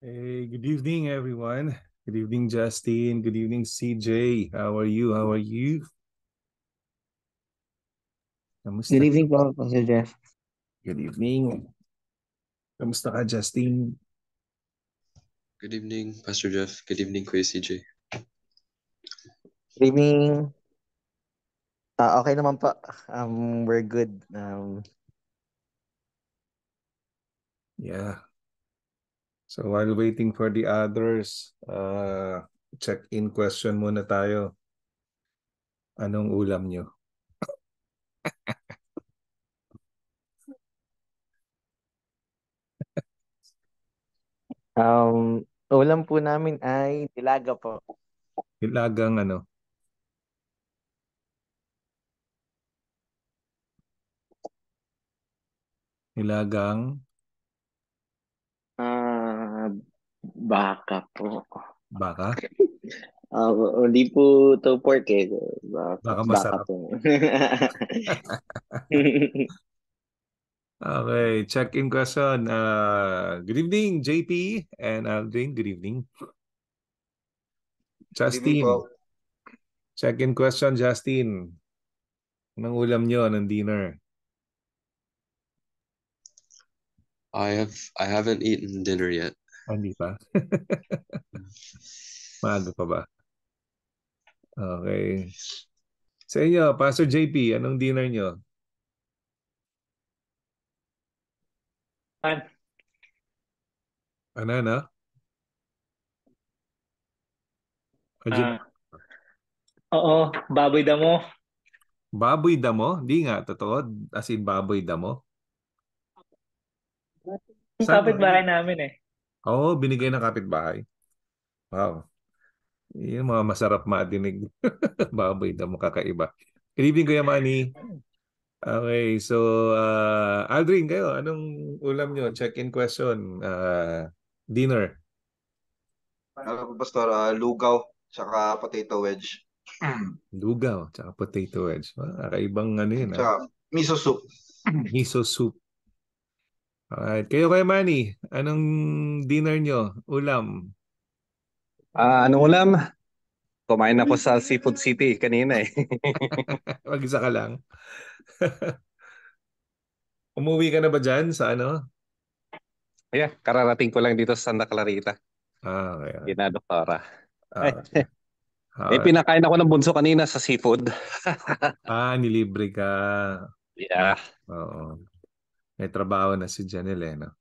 Hey, good evening, everyone. Good evening, Justin. Good evening, CJ. How are you? How are you? Kamusta? Good evening po, Sir Jeff. Good evening. Kamusta ka, Justin? Good evening, Pastor Jeff. Good evening, Kuya CJ. Good evening. Ah, okay naman po. Um, we're good. Um, Yeah. So while waiting for the others, uh, check-in question muna tayo. Anong ulam nyo? um, ulam po namin ay dilaga po. Dilagang ano? Dilagang Baka po. Baka? Uh, hindi po to pork eh. Baka, baka masarap. Baka po. okay, check-in question. Uh, good evening, JP and Aldrin. Good evening. Justin. Check-in question, Justin. Anong ulam nyo ng dinner? I have I haven't eaten dinner yet. Ah, hindi pa? Maaga pa ba? Okay. Sa inyo, Pastor JP, anong dinner nyo? Pan. Ano na? Uh, ah, ah. oo, baboy damo. Baboy damo? Di nga, totoo. As in baboy damo? Saan? Kapit bahay namin eh. Oo, binigay ng kapitbahay. Wow. Yun mga masarap madinig. Baboy na kakaiba. Good evening, Kuya Manny. Okay, so uh, Aldrin, kayo, anong ulam nyo? Check-in question. Uh, dinner. Ano po, Pastor? Uh, lugaw, tsaka potato wedge. Lugaw, tsaka potato wedge. Kakaibang ano yun. ah. Tsaka miso soup. Miso soup. Alright. Kayo kay Manny, anong dinner nyo? Ulam? Ah, anong ulam? Kumain na po sa Seafood City kanina eh. Mag-isa ka lang. Umuwi ka na ba dyan sa ano? Yeah, kararating ko lang dito sa Santa Clarita. Ah, okay. Ginado para. Ah, okay. Eh, pinakain ako ng bunso kanina sa seafood. Ah, nilibre ka. Yeah. Oo. May trabaho na si Janel eh, no?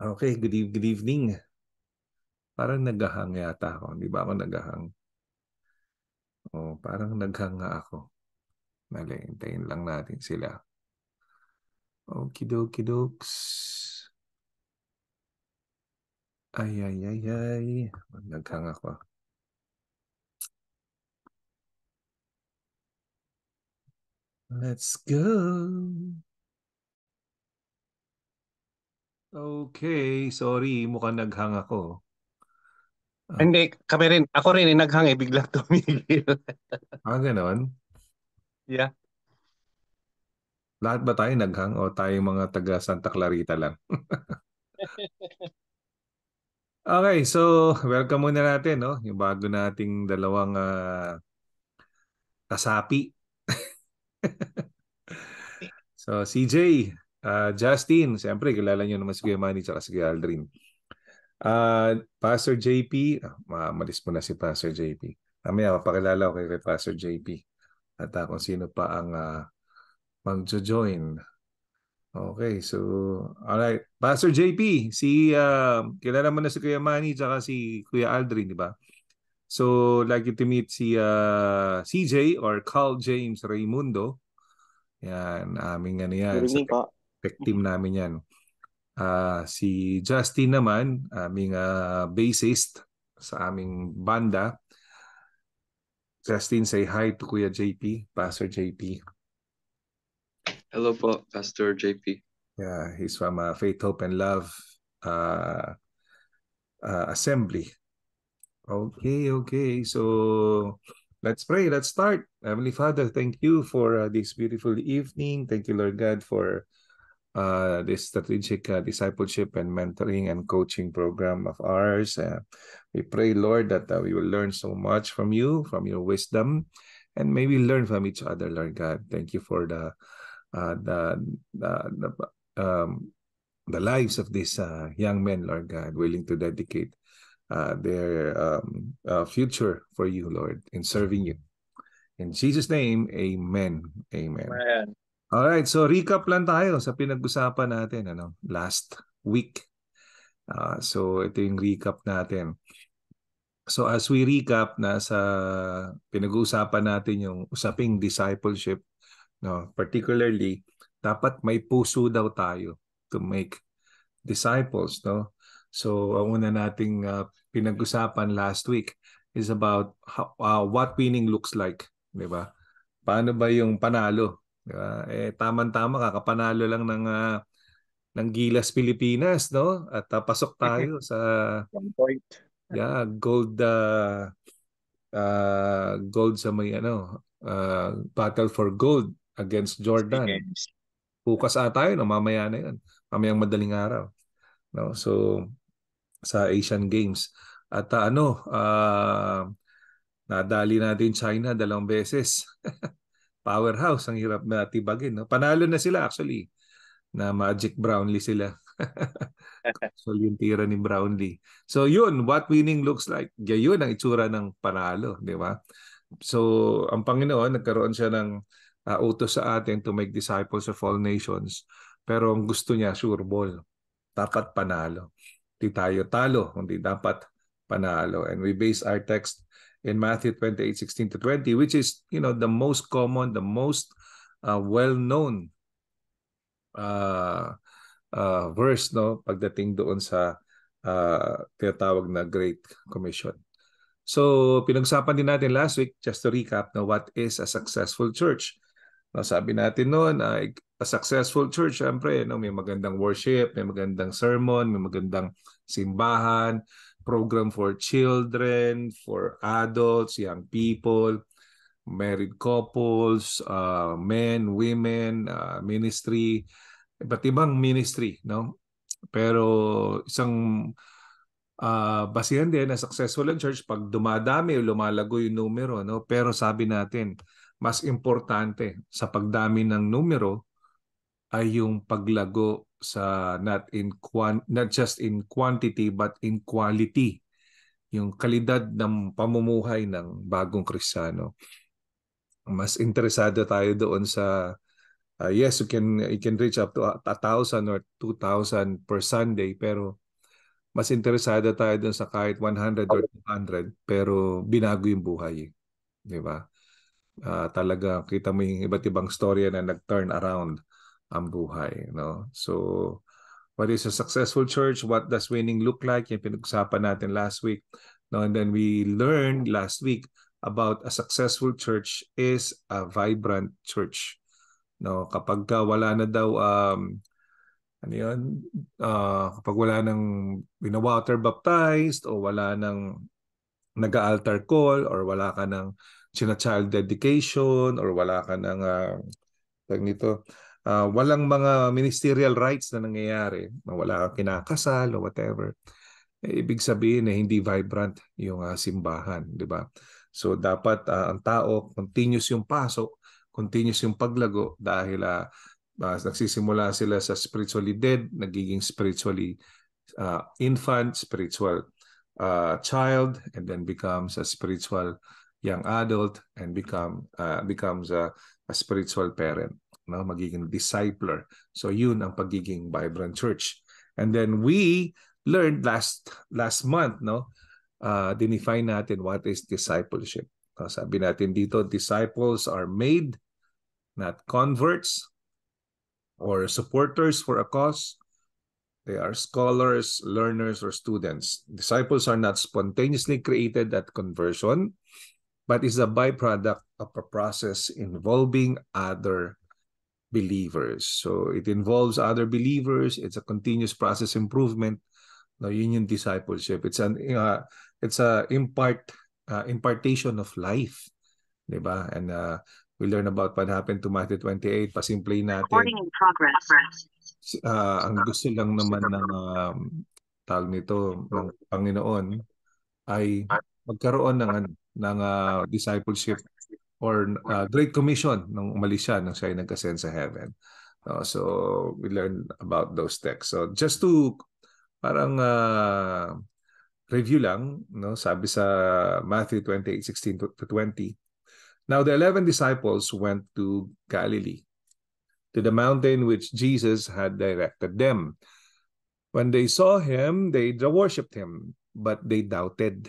Okay, good, good evening. Parang naghahang yata ako. Di ba ako naghahang? Oh, parang naghanga ako. Mali, lang natin sila. Okie dokes. Ay, ay, ay, ay. Naghanga ako. Let's go. Okay, sorry. Mukhang naghang ako. Ah. Hindi, kami rin. Ako rin, eh, naghang eh. Biglang tumigil. ah, ganon? Yeah. Lahat ba tayo naghang o tayong mga taga Santa Clarita lang? okay, so welcome muna natin, no? Yung bago nating dalawang uh, kasapi. so, CJ, Uh, Justin, siyempre kilala niyo naman si Kuya Manny at si Kuya Aldrin. Uh, Pastor JP, ah, mamalis mo na si Pastor JP. Mamaya mapakilala ko kay Pastor JP at uh, kung sino pa ang uh, magjo-join. Okay, so alright. Pastor JP, si uh, kilala mo na si Kuya Manny at si Kuya Aldrin, di ba? So, like you to meet si uh, CJ or Carl James Raimundo. Yan, aming ano yan. Good evening po. Tech team namin yan. Uh, si Justin naman, aming uh, bassist sa aming banda. Justin, say hi to Kuya JP, Pastor JP. Hello po, Pastor JP. Yeah, he's from uh, Faith, Hope, and Love uh, uh, Assembly. Okay, okay. So let's pray. Let's start. Heavenly Father, thank you for uh, this beautiful evening. Thank you, Lord God, for uh, this strategic uh, discipleship and mentoring and coaching program of ours. Uh, we pray, Lord, that uh, we will learn so much from you, from your wisdom, and maybe learn from each other, Lord God. Thank you for the uh, the the, the, um, the lives of these uh, young men, Lord God, willing to dedicate their um, future for you, Lord, in serving you. In Jesus' name, amen. Amen. amen. All right, so recap lang tayo sa pinag-usapan natin ano last week. Uh, so ito yung recap natin. So as we recap na sa pinag-uusapan natin yung usaping discipleship no particularly dapat may puso daw tayo to make disciples no. So ang una nating uh, pinag-usapan last week is about how, uh, what winning looks like, 'di ba? Paano ba yung panalo Uh, eh tamang-tama kakapanalo lang ng uh, ng Gilas Pilipinas, no? At uh, pasok tayo sa one point. Yeah, gold uh, uh gold sa may ano, uh, battle for gold against Jordan. Bukas ata tayo, no? mamaya na 'yan. Mamayang madaling araw. No? So sa Asian Games at uh, ano, uh, nadali natin China dalawang beses. powerhouse. Ang hirap na tibagin. No? Panalo na sila actually. Na Magic Brownlee sila. so yung tira ni Brownlee. So yun, what winning looks like. Yun ang itsura ng panalo. Di ba? So ang Panginoon, nagkaroon siya ng uh, utos sa atin to make disciples of all nations. Pero ang gusto niya, sure ball. Dapat panalo. Hindi tayo talo, hindi dapat panalo. And we base our text in Matthew 28, 16 to 20, which is, you know, the most common, the most uh, well-known uh, uh, verse, no? Pagdating doon sa uh, tinatawag na Great Commission. So, pinagsapan din natin last week, just to recap, no, what is a successful church? No, sabi natin noon, uh, a successful church, syempre, no, may magandang worship, may magandang sermon, may magandang simbahan, program for children, for adults, young people, married couples, uh, men, women, uh, ministry, iba't ibang ministry, no? Pero isang uh, basihan din na successful ang church pag dumadami o lumalago yung numero, no? Pero sabi natin, mas importante sa pagdami ng numero ay yung paglago sa not in not just in quantity but in quality yung kalidad ng pamumuhay ng bagong Kristiyano. Mas interesado tayo doon sa uh, yes, you can you can reach up to a, a thousand or 2000 per Sunday pero mas interesado tayo doon sa kahit 100 or 200 pero binago yung buhay. Di ba? Uh, ah, talaga kita mo yung iba't ibang storya na nag-turn around ang buhay. No? So, what is a successful church? What does winning look like? Yung pinag-usapan natin last week. No? And then we learned last week about a successful church is a vibrant church. No, kapag ka wala na daw um ano yun, uh, kapag wala nang binawater baptized o wala nang nag-altar call or wala ka ng china-child dedication or wala ka ng uh, nito, Ah, walang mga ministerial rights na nangyayari, na wala kinakasal o whatever, eh, ibig sabihin na eh, hindi vibrant yung uh, simbahan, di ba? So dapat uh, ang tao continuous yung pasok, continuous yung paglago dahil uh, uh, nagsisimula sila sa spiritually dead, nagiging spiritually uh, infant, spiritual uh, child and then becomes a spiritual young adult and become uh, becomes a, a spiritual parent no? magiging discipler. So yun ang pagiging vibrant church. And then we learned last last month, no? Uh, define natin what is discipleship. so sabi natin dito, disciples are made, not converts or supporters for a cause. They are scholars, learners, or students. Disciples are not spontaneously created at conversion, but is a byproduct of a process involving other believers. So it involves other believers. It's a continuous process improvement. No, yun yung discipleship. It's an uh, it's a impart uh, impartation of life, 'di ba? And uh, we learn about what happened to Matthew 28. Pasimplay natin. Recording in progress. Uh, ang gusto lang naman ng uh, tawag nito ng Panginoon ay magkaroon ng ng uh, discipleship or uh, Great Commission nung umalis siya, nung siya ay nag-ascend sa heaven. Uh, so, we learn about those texts. So, just to parang uh, review lang, no? sabi sa Matthew 28:16 to 20. Now the 11 disciples went to Galilee, to the mountain which Jesus had directed them. When they saw him, they worshipped him, but they doubted.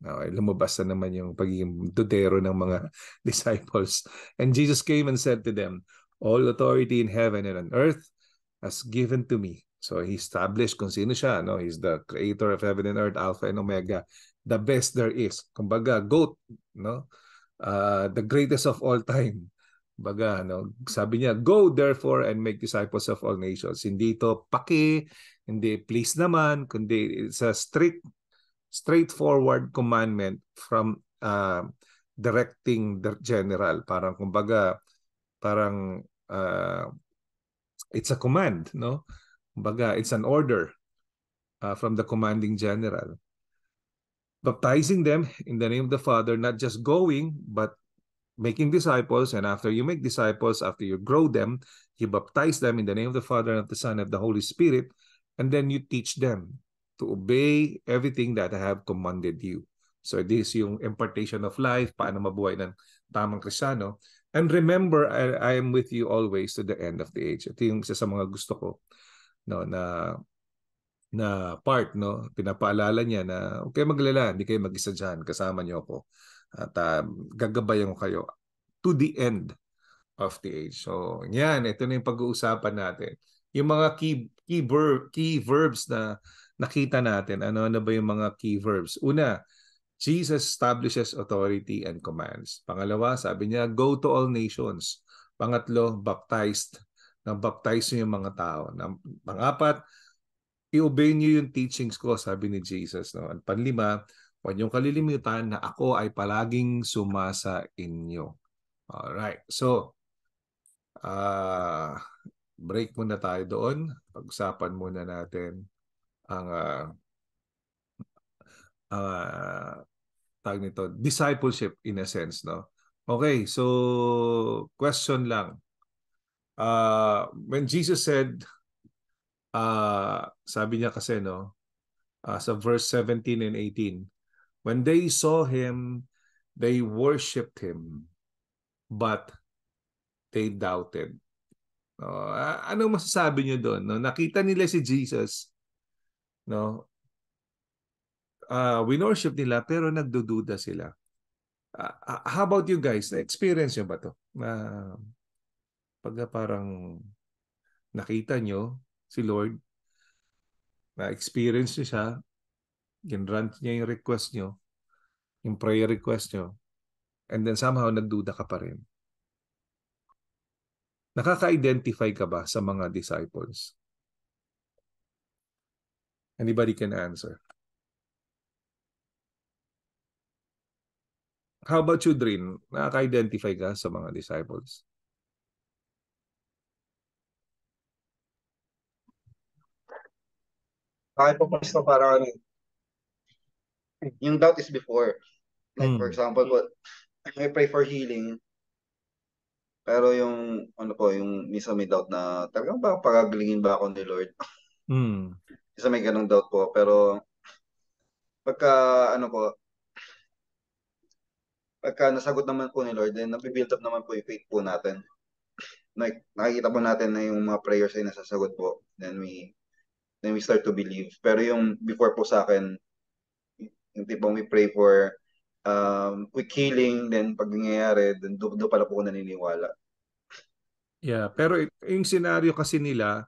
Okay, lumabas na naman yung pagiging dudero ng mga disciples. And Jesus came and said to them, All authority in heaven and on earth has given to me. So he established kung sino siya. No? He's the creator of heaven and earth, Alpha and Omega. The best there is. Kumbaga, GOAT. No? Uh, the greatest of all time. Baga, no? sabi niya, go therefore and make disciples of all nations. Hindi ito paki, hindi please naman, kundi it's a strict straightforward commandment from uh, directing the general. Parang kumbaga, parang uh, it's a command, no? Kumbaga, it's an order uh, from the commanding general. Baptizing them in the name of the Father, not just going, but making disciples. And after you make disciples, after you grow them, you baptize them in the name of the Father, and of the Son, and of the Holy Spirit. And then you teach them to obey everything that I have commanded you. So this yung impartation of life, paano mabuhay ng tamang krisyano. And remember, I, I am with you always to the end of the age. Ito yung isa sa mga gusto ko no, na na part no pinapaalala niya na okay maglala hindi kayo mag-isa diyan kasama niyo ako at uh, um, gagabayan ko kayo to the end of the age so yan ito na yung pag-uusapan natin yung mga key key, verb, key verbs na nakita natin ano-ano ba yung mga key verbs. Una, Jesus establishes authority and commands. Pangalawa, sabi niya, go to all nations. Pangatlo, baptized. Nang baptize yung mga tao. Nang, pangapat, i-obey niyo yung teachings ko, sabi ni Jesus. No? At panlima, huwag niyong kalilimutan na ako ay palaging sumasa inyo. Alright, so uh, break muna tayo doon. Pag-usapan muna natin ang uh, ah, uh, ah, tag nito, discipleship in a sense, no? Okay, so question lang. Uh, when Jesus said, uh, sabi niya kasi, no? Uh, sa verse 17 and 18, When they saw him, they worshipped him, but they doubted. Uh, ano masasabi niyo doon? No? Nakita nila si Jesus, no? Uh, ah, winorship nila pero nagdududa sila. Uh, how about you guys? Na-experience nyo ba to? Na uh, pag parang nakita nyo si Lord, na-experience nyo siya, ginrant niya yung request nyo, yung prayer request nyo, and then somehow nagduda ka pa rin. Nakaka-identify ka ba sa mga disciples? Anybody can answer. How about you, Drin? Nakaka-identify ka sa mga disciples? Bakit po Pastor para ano? Yung doubt is before. Like hmm. for example, I pray for healing. Pero yung ano po, yung minsan may doubt na talagang ba pagagalingin ba ako ni Lord? Mm. Isa may ganung doubt po. Pero pagka ano po, pagka nasagot naman po ni Lord, then nabibuild up naman po yung faith po natin. Like, nakikita po natin na yung mga prayers ay nasasagot po. Then we then we start to believe. Pero yung before po sa akin, yung tipong we pray for um, quick healing, then pag nangyayari, then do, do pala po ko naniniwala. Yeah, pero yung scenario kasi nila,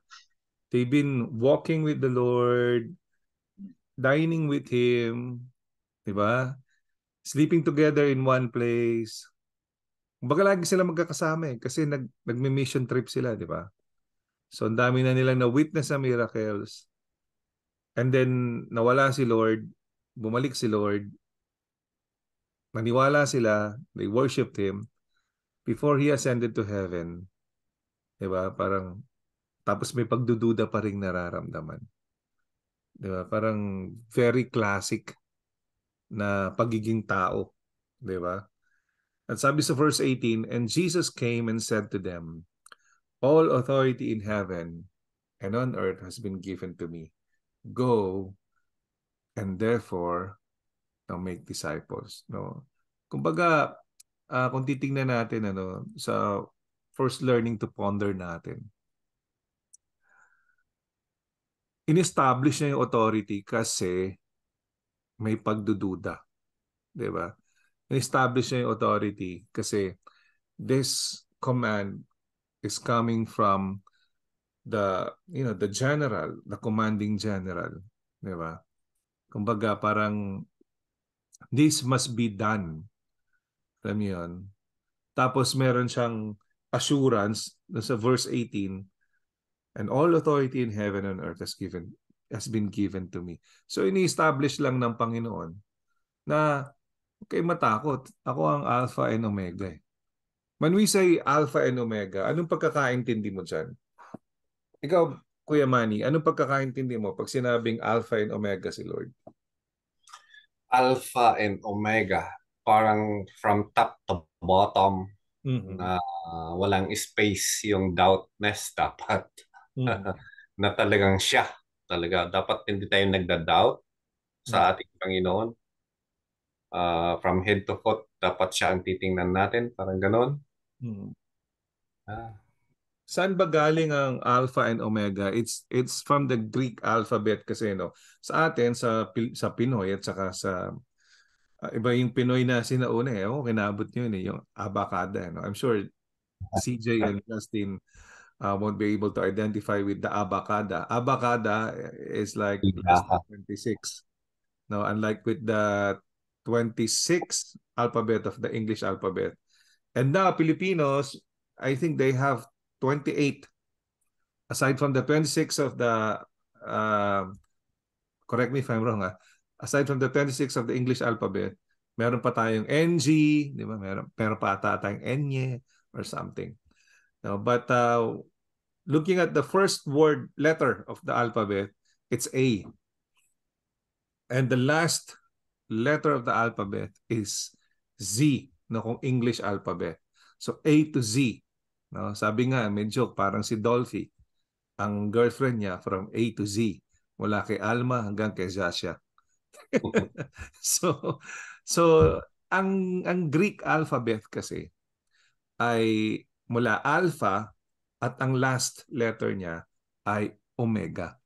They've been walking with the Lord, dining with Him, di ba? Sleeping together in one place. Baka lagi sila magkakasama eh, kasi nag, nagme-mission trip sila, di ba? So ang dami na nilang na-witness sa miracles. And then nawala si Lord, bumalik si Lord, naniwala sila, they worshiped Him, before He ascended to heaven. Diba? Parang tapos may pagdududa pa rin nararamdaman. Di ba? Parang very classic na pagiging tao. Di ba? At sabi sa verse 18, And Jesus came and said to them, All authority in heaven and on earth has been given to me. Go and therefore now make disciples. No? Kumbaga, uh, kung titingnan natin ano, sa first learning to ponder natin, in-establish niya yung authority kasi may pagdududa. 'Di ba? In-establish niya yung authority kasi this command is coming from the you know the general, the commanding general, 'di ba? Kumbaga parang this must be done. Alam niyo 'yun. Tapos meron siyang assurance sa verse 18 and all authority in heaven and earth has given has been given to me. So ini-establish lang ng Panginoon na okay matakot. Ako ang Alpha and Omega. Eh. When we say Alpha and Omega, anong pagkakaintindi mo diyan? Ikaw, Kuya Manny, anong pagkakaintindi mo pag sinabing Alpha and Omega si Lord? Alpha and Omega, parang from top to bottom, mm-hmm. na uh, walang space yung doubt doubtness but Mm. na talagang siya talaga. Dapat hindi tayo nagda-doubt sa mm. ating Panginoon. Uh, from head to foot, dapat siya ang titingnan natin. Parang ganon. Mm. Ah. Saan ba galing ang alpha and omega? It's it's from the Greek alphabet kasi no. Sa atin sa sa Pinoy at saka sa uh, iba yung Pinoy na sinauna eh. Oh, kinabot niyo yun eh, yung abakada no. I'm sure CJ and Justin uh, won't be able to identify with the abacada. Abacada is like yeah. 26. No, unlike with the 26 alphabet of the English alphabet. And now Filipinos, I think they have 28 aside from the 26 of the uh, correct me if I'm wrong ah. Aside from the 26 of the English alphabet, meron pa tayong NG, di ba? Meron, meron pa ata tayong Enye or something. No, but uh, looking at the first word letter of the alphabet, it's A. And the last letter of the alphabet is Z, no, kung English alphabet. So A to Z. No? Sabi nga, may joke, parang si Dolphy, ang girlfriend niya from A to Z, mula kay Alma hanggang kay Zasha. so, so ang ang Greek alphabet kasi ay mula alpha at ang last letter niya ay omega.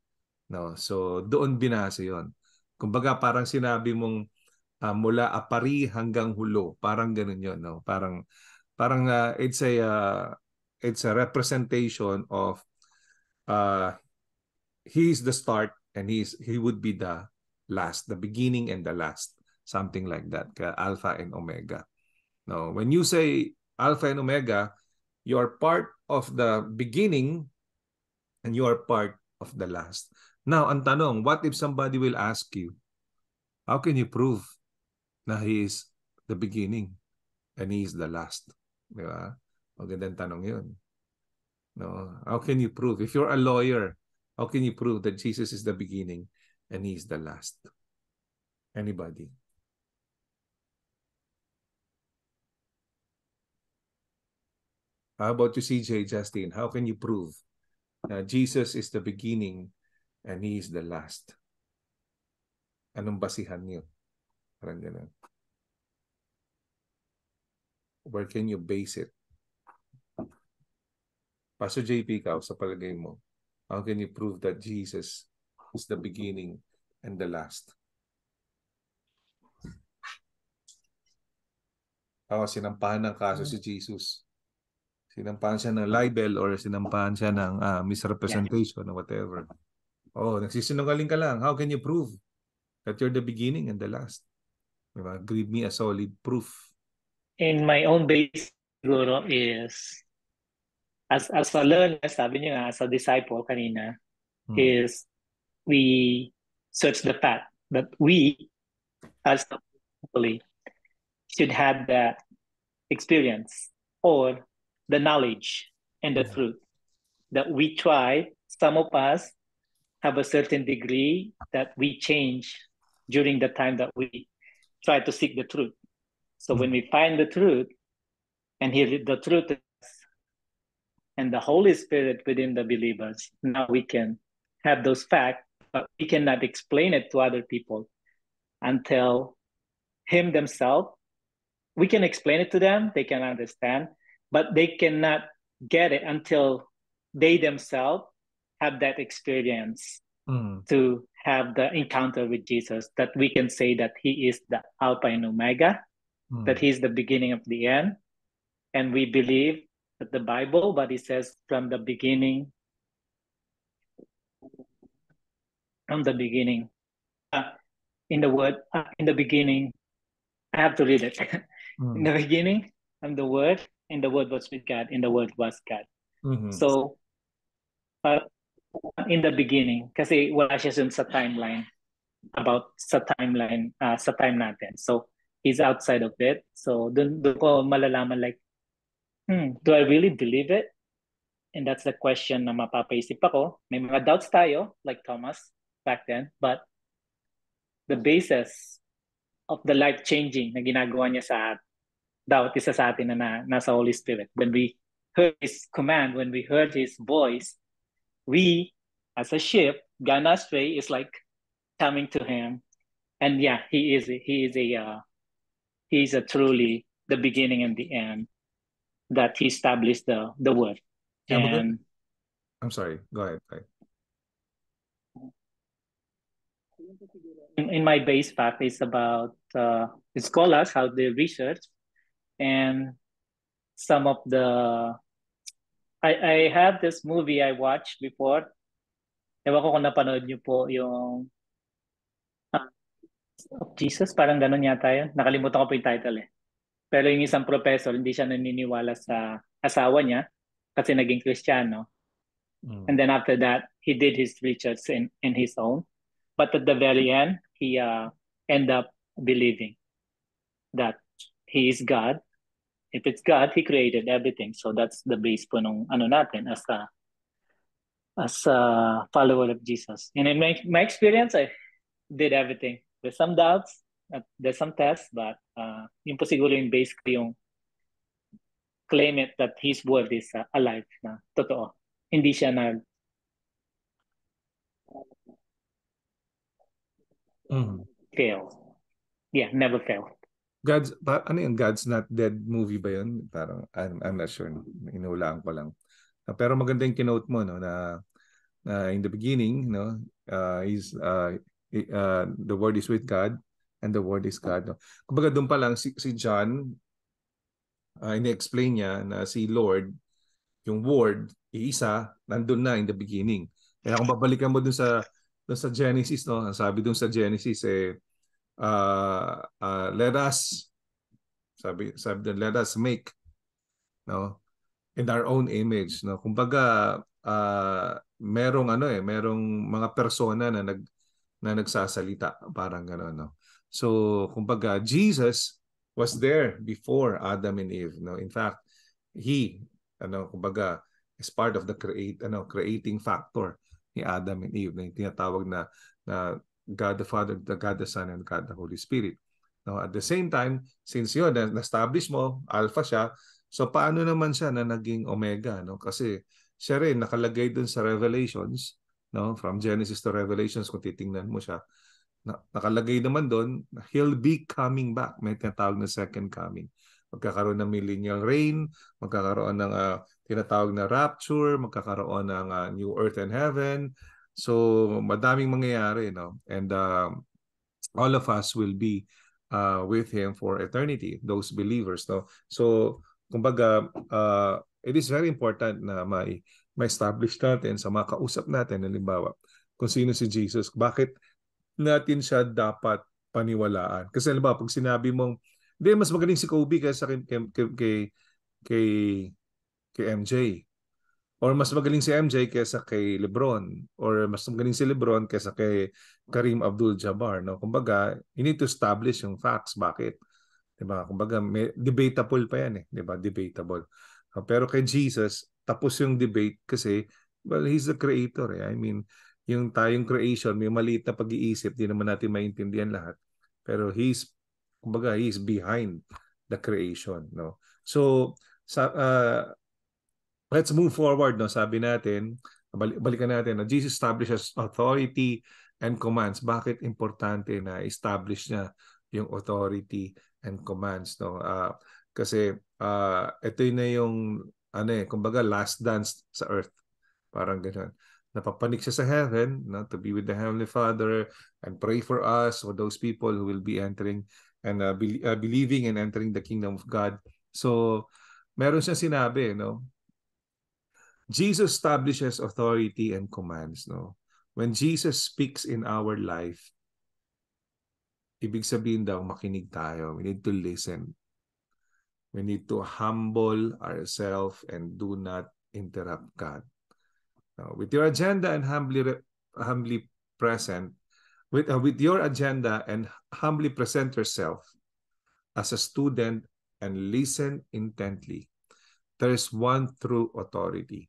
No? So doon binasa 'yon. Kumbaga parang sinabi mong uh, mula apari hanggang hulo, parang ganun 'yon, no? Parang parang uh, it's a uh, it's a representation of uh he is the start and he's he would be the last, the beginning and the last, something like that, ka alpha and omega. No, when you say alpha and omega, you are part of the beginning and you are part of the last. Now, ang tanong, what if somebody will ask you, how can you prove na He is the beginning and He is the last? Di ba? Magandang tanong yun. No? How can you prove? If you're a lawyer, how can you prove that Jesus is the beginning and He is the last? Anybody? How about you, CJ Justin? How can you prove that Jesus is the beginning and He is the last? Anong basihan niyo? Parang ganun. Where can you base it? Pastor JP, ka, sa palagay mo, how can you prove that Jesus is the beginning and the last? Ako, oh, sinampahan ng kaso hmm. si Jesus. Sinampahan siya ng libel or sinampahan siya ng uh, misrepresentation yeah. or whatever. Oh, nagsisinungaling ka lang. How can you prove that you're the beginning and the last? Diba? Give me a solid proof. In my own base, siguro is as as a learner, sabi niya nga, as a disciple kanina, hmm. is we search the path. But we, as a family, should have that experience or the knowledge and the truth that we try some of us have a certain degree that we change during the time that we try to seek the truth so mm-hmm. when mm. we find the truth and hear the truth and the holy spirit within the believers now we can have those facts but we cannot explain it to other people until him themselves we can explain it to them they can understand but they cannot get it until they themselves have that experience mm. to have the encounter with Jesus that we can say that he is the Alpha and Omega, mm. that he's the beginning of the end. And we believe that the Bible, what it says from the beginning, from the beginning, uh, in the word, uh, in the beginning, I have to read it. mm. In hmm. the beginning, in the word, and the word was with God, and the word was God. Mm-hmm. So, uh, in the beginning, kasi wala siya dun sa timeline, about sa timeline, uh, sa time natin. So, he's outside of it. So, dun, dun ko malalaman like, hmm, do I really believe it? And that's the question na mapapaisip ako. May mga doubts tayo, like Thomas back then, but the basis of the life-changing na ginagawa niya sa, dapat isa sa atin na, na nasa Holy Spirit. When we heard His command, when we heard His voice, we, as a ship gone astray is like coming to Him. And yeah, He is He is a uh, He is a truly the beginning and the end that He established the the word. Yeah, and, I'm sorry. Go ahead. Go ahead. In, in, my base path is about uh, scholars how they research and some of the I I have this movie I watched before. Ewan ko kung napanood niyo po yung uh, of Jesus, parang ganun yata yun. Nakalimutan ko po yung title eh. Pero yung isang professor, hindi siya naniniwala sa asawa niya kasi naging Kristiyano. Mm. And then after that, he did his research in, in his own. But at the very end, he uh, end up believing that he is God if it's God, He created everything. So that's the base po nung ano natin as a, as a follower of Jesus. And in my, my experience, I did everything. There's some doubts, there's some tests, but uh, yun po siguro yung basically yung claim it that His word is uh, alive na totoo. Hindi siya na... mm. fail. Yeah, never fail. God's, pa, ano yun? God's Not Dead movie ba yun? Parang, I'm, I'm not sure. Inulaan ko lang. Ah, pero maganda yung kinote mo, no? Na, na in the beginning, no? Uh, is, uh, uh, the Word is with God and the Word is God. No? Kumbaga doon pa lang si, si John, uh, ah, in explain niya na si Lord, yung Word, iisa, nandun na in the beginning. Kaya kung babalikan mo dun sa dun sa Genesis, no, ang sabi dun sa Genesis, eh, uh, uh, let us sabi sabi let us make no in our own image no kumbaga uh, merong ano eh merong mga persona na nag na nagsasalita parang gano'n no so kumbaga Jesus was there before Adam and Eve no in fact he ano kumbaga is part of the create ano creating factor ni Adam and Eve na tinatawag na na God the Father, the God the Son, and God the Holy Spirit. No, at the same time, since yun, na-establish mo, alpha siya, so paano naman siya na naging omega? No? Kasi siya rin nakalagay dun sa Revelations, no? from Genesis to Revelations, kung titingnan mo siya, na, nakalagay naman doon, he'll be coming back. May tinatawag na second coming. Magkakaroon ng millennial reign, magkakaroon ng uh, tinatawag na rapture, magkakaroon ng uh, new earth and heaven, So madaming mangyayari, no? And uh, all of us will be uh, with Him for eternity, those believers, no? So, kumbaga, uh, it is very important na may, ma-establish natin sa mga kausap natin, halimbawa, kung sino si Jesus, bakit natin siya dapat paniwalaan? Kasi halimbawa, pag sinabi mong, hindi, mas magaling si Kobe kaysa kay, kay, kay, kay, kay MJ. Or mas magaling si MJ kaysa kay LeBron or mas magaling si LeBron kaysa kay Kareem Abdul-Jabbar, no? Kumbaga, you need to establish yung facts bakit. 'Di ba? Kumbaga, may debatable pa 'yan eh, 'di ba? Debatable. Ah, pero kay Jesus, tapos yung debate kasi well, he's the creator. Eh. I mean, yung tayong creation, may maliit na pag-iisip, di naman natin maintindihan lahat. Pero he's kumbaga he's behind the creation, no? So sa uh, let's move forward. No? Sabi natin, balikan natin, na Jesus establishes authority and commands. Bakit importante na establish niya yung authority and commands? No? Uh, kasi uh, ah, ito na yung ano eh, kumbaga last dance sa earth. Parang ganyan. Napapanik siya sa heaven no? to be with the Heavenly Father and pray for us for those people who will be entering and uh, ah, be, uh, believing and entering the kingdom of God. So, meron siyang sinabi, no? Jesus establishes authority and commands, no? When Jesus speaks in our life, ibig sabihin daw makinig tayo. We need to listen. We need to humble ourselves and do not interrupt God. Now, with your agenda and humbly humbly present, with uh, with your agenda and humbly present yourself as a student and listen intently. There is one true authority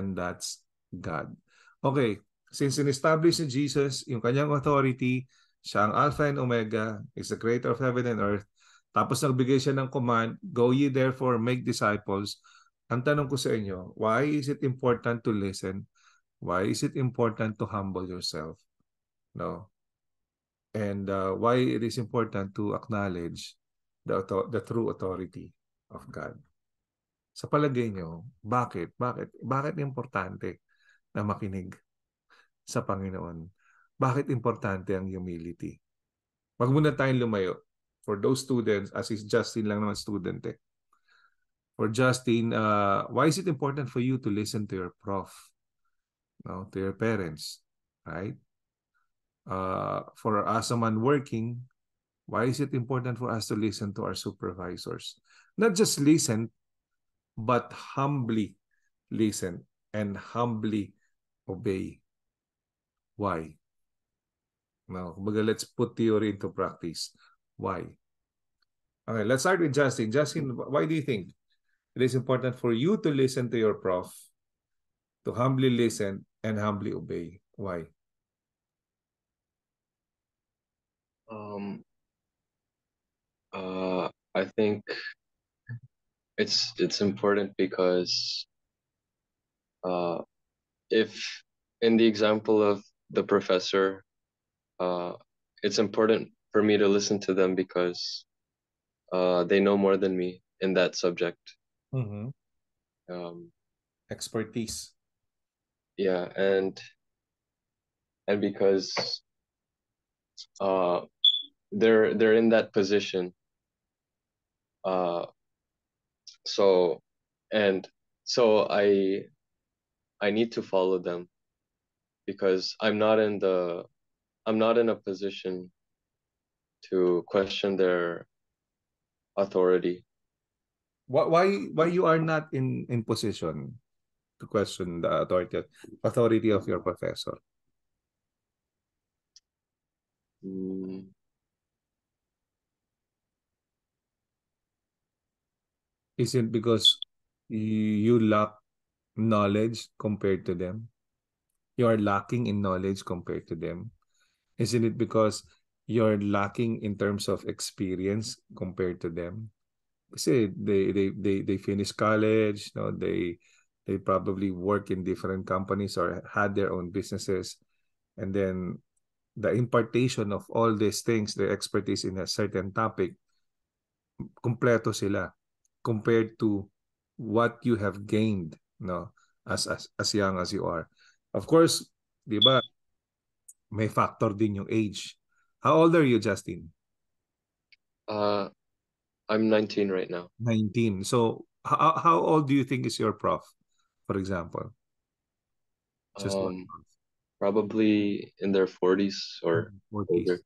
and that's God. Okay, since in-establish ni Jesus yung kanyang authority, siya ang Alpha and Omega, is the creator of heaven and earth, tapos nagbigay siya ng command, go ye therefore make disciples. Ang tanong ko sa inyo, why is it important to listen? Why is it important to humble yourself? No. And uh, why it is important to acknowledge the, the true authority of God. Sa palagay nyo, bakit? Bakit? Bakit importante na makinig sa Panginoon? Bakit importante ang humility? Wag muna tayong lumayo. For those students, as is Justin lang naman student eh. For Justin, uh, why is it important for you to listen to your prof? No, to your parents, right? Uh, for us someone working, why is it important for us to listen to our supervisors? Not just listen, but humbly listen and humbly obey. Why? Now, let's put theory into practice. Why? Okay, let's start with Justin. Justin, why do you think it is important for you to listen to your prof, to humbly listen and humbly obey? Why? Um, uh, I think it's it's important because uh, if in the example of the professor, uh, it's important for me to listen to them because uh, they know more than me in that subject. Mm-hmm. Um, Expertise. Yeah, and and because uh, they're they're in that position, uh, so and so i i need to follow them because i'm not in the i'm not in a position to question their authority why why you are not in in position to question the authority authority of your professor mm. is it because you lack knowledge compared to them? You are lacking in knowledge compared to them. Isn't it because you're lacking in terms of experience compared to them? say they they they they finish college, no, they they probably work in different companies or had their own businesses. And then the impartation of all these things, their expertise in a certain topic, completo sila compared to what you have gained no as as as young as you are of course di ba may factor din yung age how old are you Justin uh I'm 19 right now 19 so how how old do you think is your prof for example just um, probably in their 40s or 40s older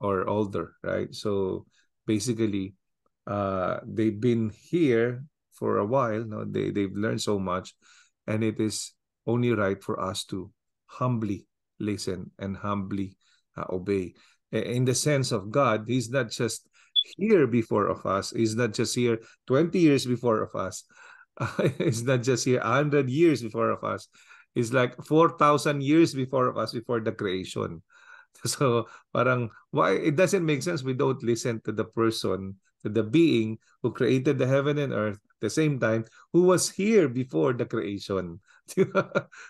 or older right so basically uh, they've been here for a while. they they've learned so much, and it is only right for us to humbly listen and humbly uh, obey. In the sense of God, He's not just here before of us. He's not just here twenty years before of us. he's not just here hundred years before of us. It's like four thousand years before of us, before the creation. So, parang why it doesn't make sense. We don't listen to the person the being who created the heaven and earth at the same time, who was here before the creation.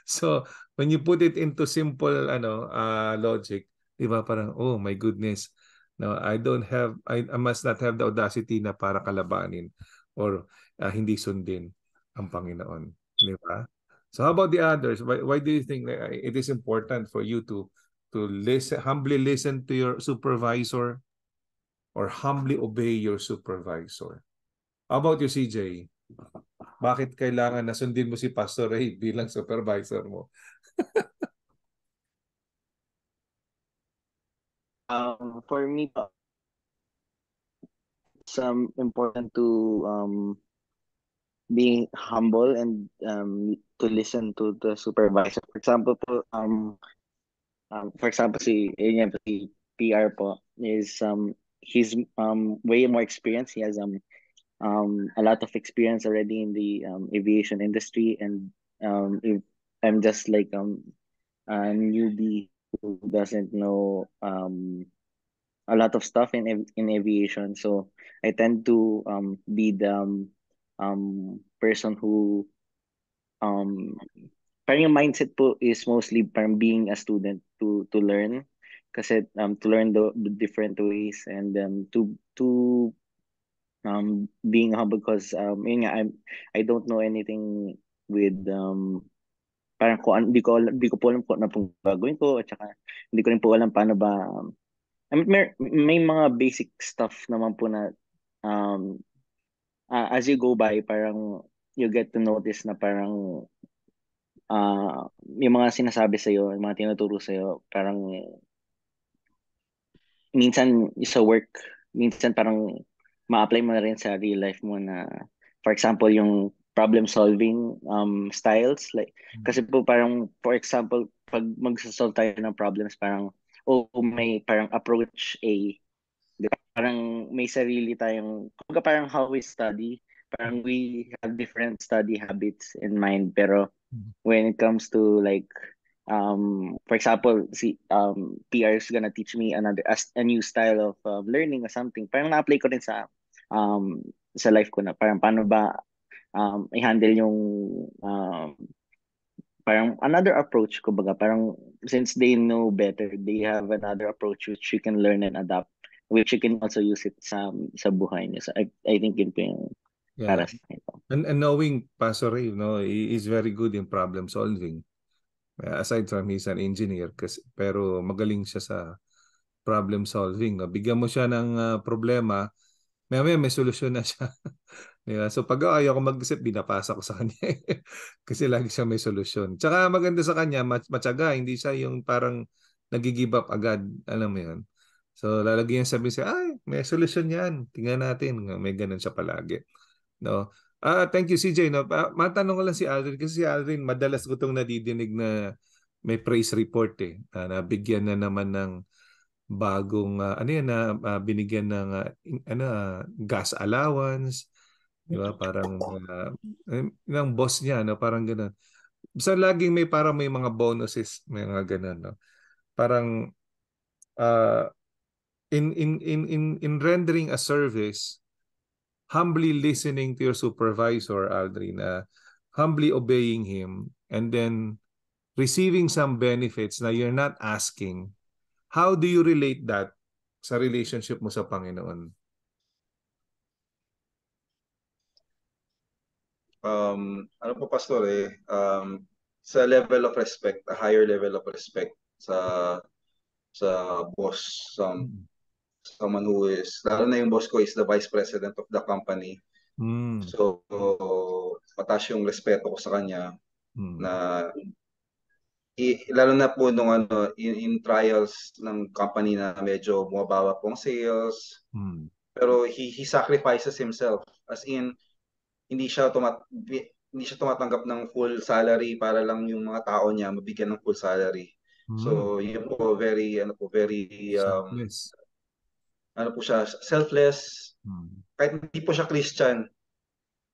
so, when you put it into simple ano uh, logic, di ba parang, oh my goodness, no, I don't have, I, I must not have the audacity na para kalabanin or uh, hindi sundin ang Panginoon. Di ba? So how about the others? Why, why do you think it is important for you to to listen humbly listen to your supervisor or humbly obey your supervisor. How about you, CJ? Bakit kailangan na sundin mo si Pastor Ray bilang supervisor mo? um, for me, it's um, important to um, being humble and um, to listen to the supervisor. For example, po, um, um, for example, si, yun yan, si PR po is um, he's um way more experienced. He has um um a lot of experience already in the um aviation industry, and um if I'm just like um a newbie who doesn't know um a lot of stuff in in aviation, so I tend to um be the um, um person who um parang yung mindset po is mostly from being a student to to learn kasi um, to learn the, the different ways and um, to to um being humble because um yun nga I'm I don't know anything with um parang ko hindi ko hindi ko po alam kung ano pong gagawin ko at saka hindi ko rin po alam paano ba um, I mean, may, may mga basic stuff naman po na um uh, as you go by parang you get to notice na parang uh, ah, yung mga sinasabi sa iyo, yung mga tinuturo sa iyo, parang minsan sa work, minsan parang ma-apply mo na rin sa real life mo na for example yung problem solving um styles like mm-hmm. kasi po parang for example pag magso-solve tayo ng problems parang oh may parang approach A diba? parang may sarili tayong kumbaga parang how we study parang we have different study habits in mind pero mm-hmm. when it comes to like um for example si um PR is gonna teach me another as a new style of uh, learning or something parang na-apply ko rin sa um sa life ko na parang paano ba um i-handle yung um parang another approach ko baga parang since they know better they have another approach which you can learn and adapt which you can also use it sa sa buhay niyo so I, I think yun po yung yeah. para sa and, and knowing Pastor Ray, no is very good in problem solving Uh, aside from he's an engineer kasi pero magaling siya sa problem solving. Oh, bigyan mo siya ng uh, problema, may may, may solusyon na siya. diba? So pag oh, ayaw ko mag-isip, binapasa ko sa kanya. Eh. kasi lagi siya may solusyon. Tsaka maganda sa kanya, matyaga. Hindi siya yung parang nagigive up agad. Alam mo yun. So lalagyan sabi siya, ay, may solusyon yan. Tingnan natin. May ganun siya palagi. No? Ah, uh, thank you CJ. No? Uh, matanong ko lang si Aldrin kasi si Aldrin madalas ko tong nadidinig na may praise report eh. Na ah, nabigyan na naman ng bagong uh, ano yan na uh, binigyan ng uh, ano uh, gas allowance, 'di ba? Parang uh, ng boss niya no, parang ganoon. Basta laging may parang may mga bonuses, may mga ganoon no. Parang uh, in in in in in rendering a service humbly listening to your supervisor, Aldrin, uh, humbly obeying him, and then receiving some benefits na you're not asking, how do you relate that sa relationship mo sa Panginoon? Um, ano po, Pastor, eh, um, sa level of respect, a higher level of respect sa sa boss, sa someone who is, lalo na yung boss ko is the vice president of the company. Mm. So, patas yung respeto ko sa kanya mm. na i, lalo na po nung ano in, in trials ng company na medyo bumababa ang sales mm. pero he he sacrifices himself as in hindi siya tumat hindi siya tumatanggap ng full salary para lang yung mga tao niya mabigyan ng full salary mm. so hmm. yun po very ano po very um, selfless ano po siya, selfless. Hmm. Kahit hindi po siya Christian,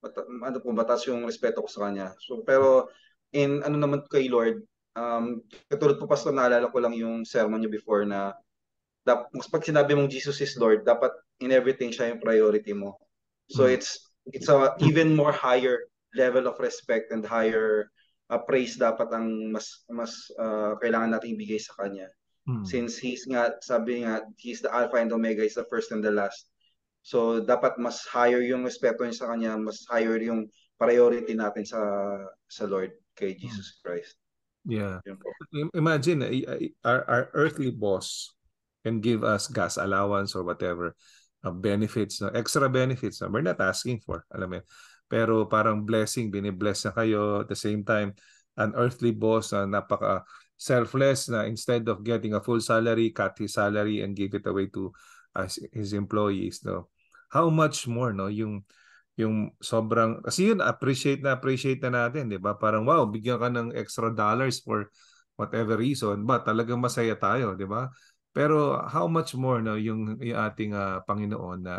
mata- ano po, mataas yung respeto ko sa kanya. So, pero in ano naman kay Lord, um, katulad po pastor, naalala ko lang yung sermon niya before na dapat, pag sinabi mong Jesus is Lord, dapat in everything siya yung priority mo. So hmm. it's it's a even more higher level of respect and higher uh, praise dapat ang mas mas uh, kailangan nating ibigay sa kanya. Hmm. Since he's nga, sabi nga, he's the Alpha and Omega, he's the first and the last. So, dapat mas higher yung respeto niya sa kanya, mas higher yung priority natin sa sa Lord kay hmm. Jesus Christ. Yeah. Imagine, eh, eh, our, our earthly boss can give us gas allowance or whatever uh, benefits, na, extra benefits na we're not asking for. Alam mo Pero parang blessing, binibless na kayo. At the same time, an earthly boss na napaka selfless na instead of getting a full salary, cut his salary and give it away to uh, his employees. No? How much more no yung yung sobrang kasi yun appreciate na appreciate na natin, 'di ba? Parang wow, bigyan ka ng extra dollars for whatever reason, but talagang masaya tayo, 'di ba? Pero how much more no yung, yung ating uh, Panginoon na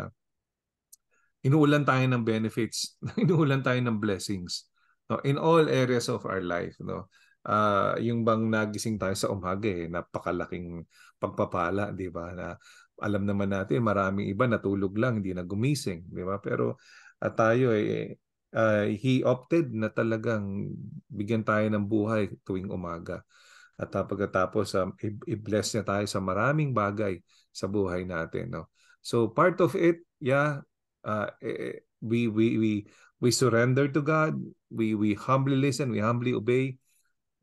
inuulan tayo ng benefits, inuulan tayo ng blessings no in all areas of our life, no? uh, yung bang nagising tayo sa umaga eh, napakalaking pagpapala, di ba? Na alam naman natin, maraming iba natulog lang, hindi na gumising, di ba? Pero at ah, tayo eh, uh, he opted na talagang bigyan tayo ng buhay tuwing umaga. At uh, pagkatapos, um, i-bless niya tayo sa maraming bagay sa buhay natin. No? So part of it, yeah, uh, we, we, we, we surrender to God. We, we humbly listen, we humbly obey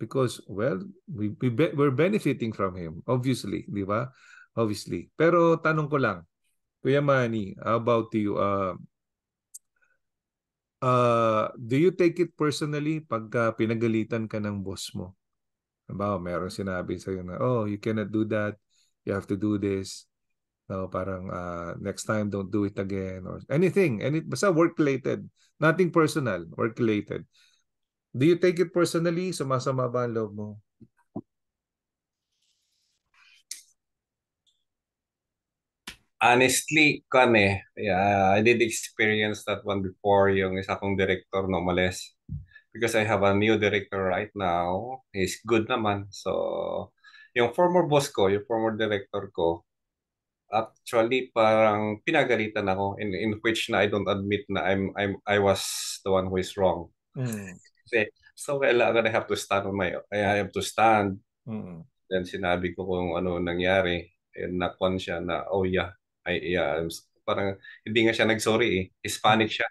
because well we, we be, we're benefiting from him obviously di ba obviously pero tanong ko lang Kuya Manny how about you uh, uh do you take it personally pag pagka uh, pinagalitan ka ng boss mo Halimbawa, meron sinabi sa'yo na, oh, you cannot do that. You have to do this. No, parang uh, next time, don't do it again. Or anything. Any, basta work-related. Nothing personal. Work-related. Do you take it personally? Sumasama ba ang loob mo? Honestly, kan Yeah, I did experience that one before yung isa kong director no males. Because I have a new director right now. He's good naman. So, yung former boss ko, yung former director ko, actually parang pinagalitan ako in in which na I don't admit na I'm I'm I was the one who is wrong. Mm eh. So, kailangan I have to stand on my own. I have to stand. Mm-hmm. Then sinabi ko kung ano nangyari. And eh, nakuan siya na, oh yeah, I, yeah, I'm, parang hindi nga siya nagsorry eh. Hispanic siya.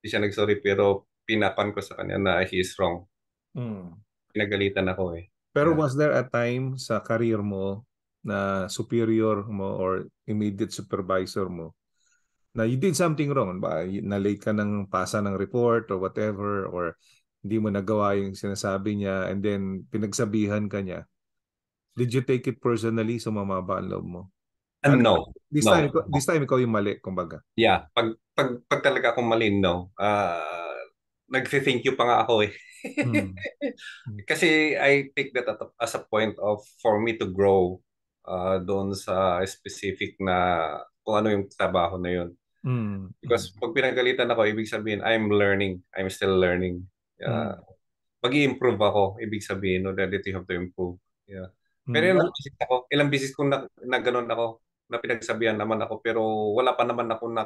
Hindi siya nagsorry pero pinapan ko sa kanya na he is wrong. Mm. Pinagalitan ako eh. Pero was there a time sa career mo na superior mo or immediate supervisor mo na you did something wrong ba na late ka ng pasa ng report or whatever or hindi mo nagawa yung sinasabi niya and then pinagsabihan ka niya, did you take it personally? Sumama ba ang loob mo? Uh, no. This no. time, this time ikaw yung mali, kumbaga. Yeah. Pag, pag, pag talaga akong mali, no. Uh, ah, nagsi-thank you pa nga ako eh. hmm. Kasi I take that as a point of for me to grow uh, doon sa specific na kung ano yung trabaho na yun. Mm. Because hmm. pag pinagalitan ako, ibig sabihin, I'm learning. I'm still learning. Uh, mm. mag improve ako, ibig sabihin, no, that you have to improve. Yeah. Mm. Pero mm. ilang bisis ako, ilang bisis ko na, na ganun ako, na pinagsabihan naman ako, pero wala pa naman ako na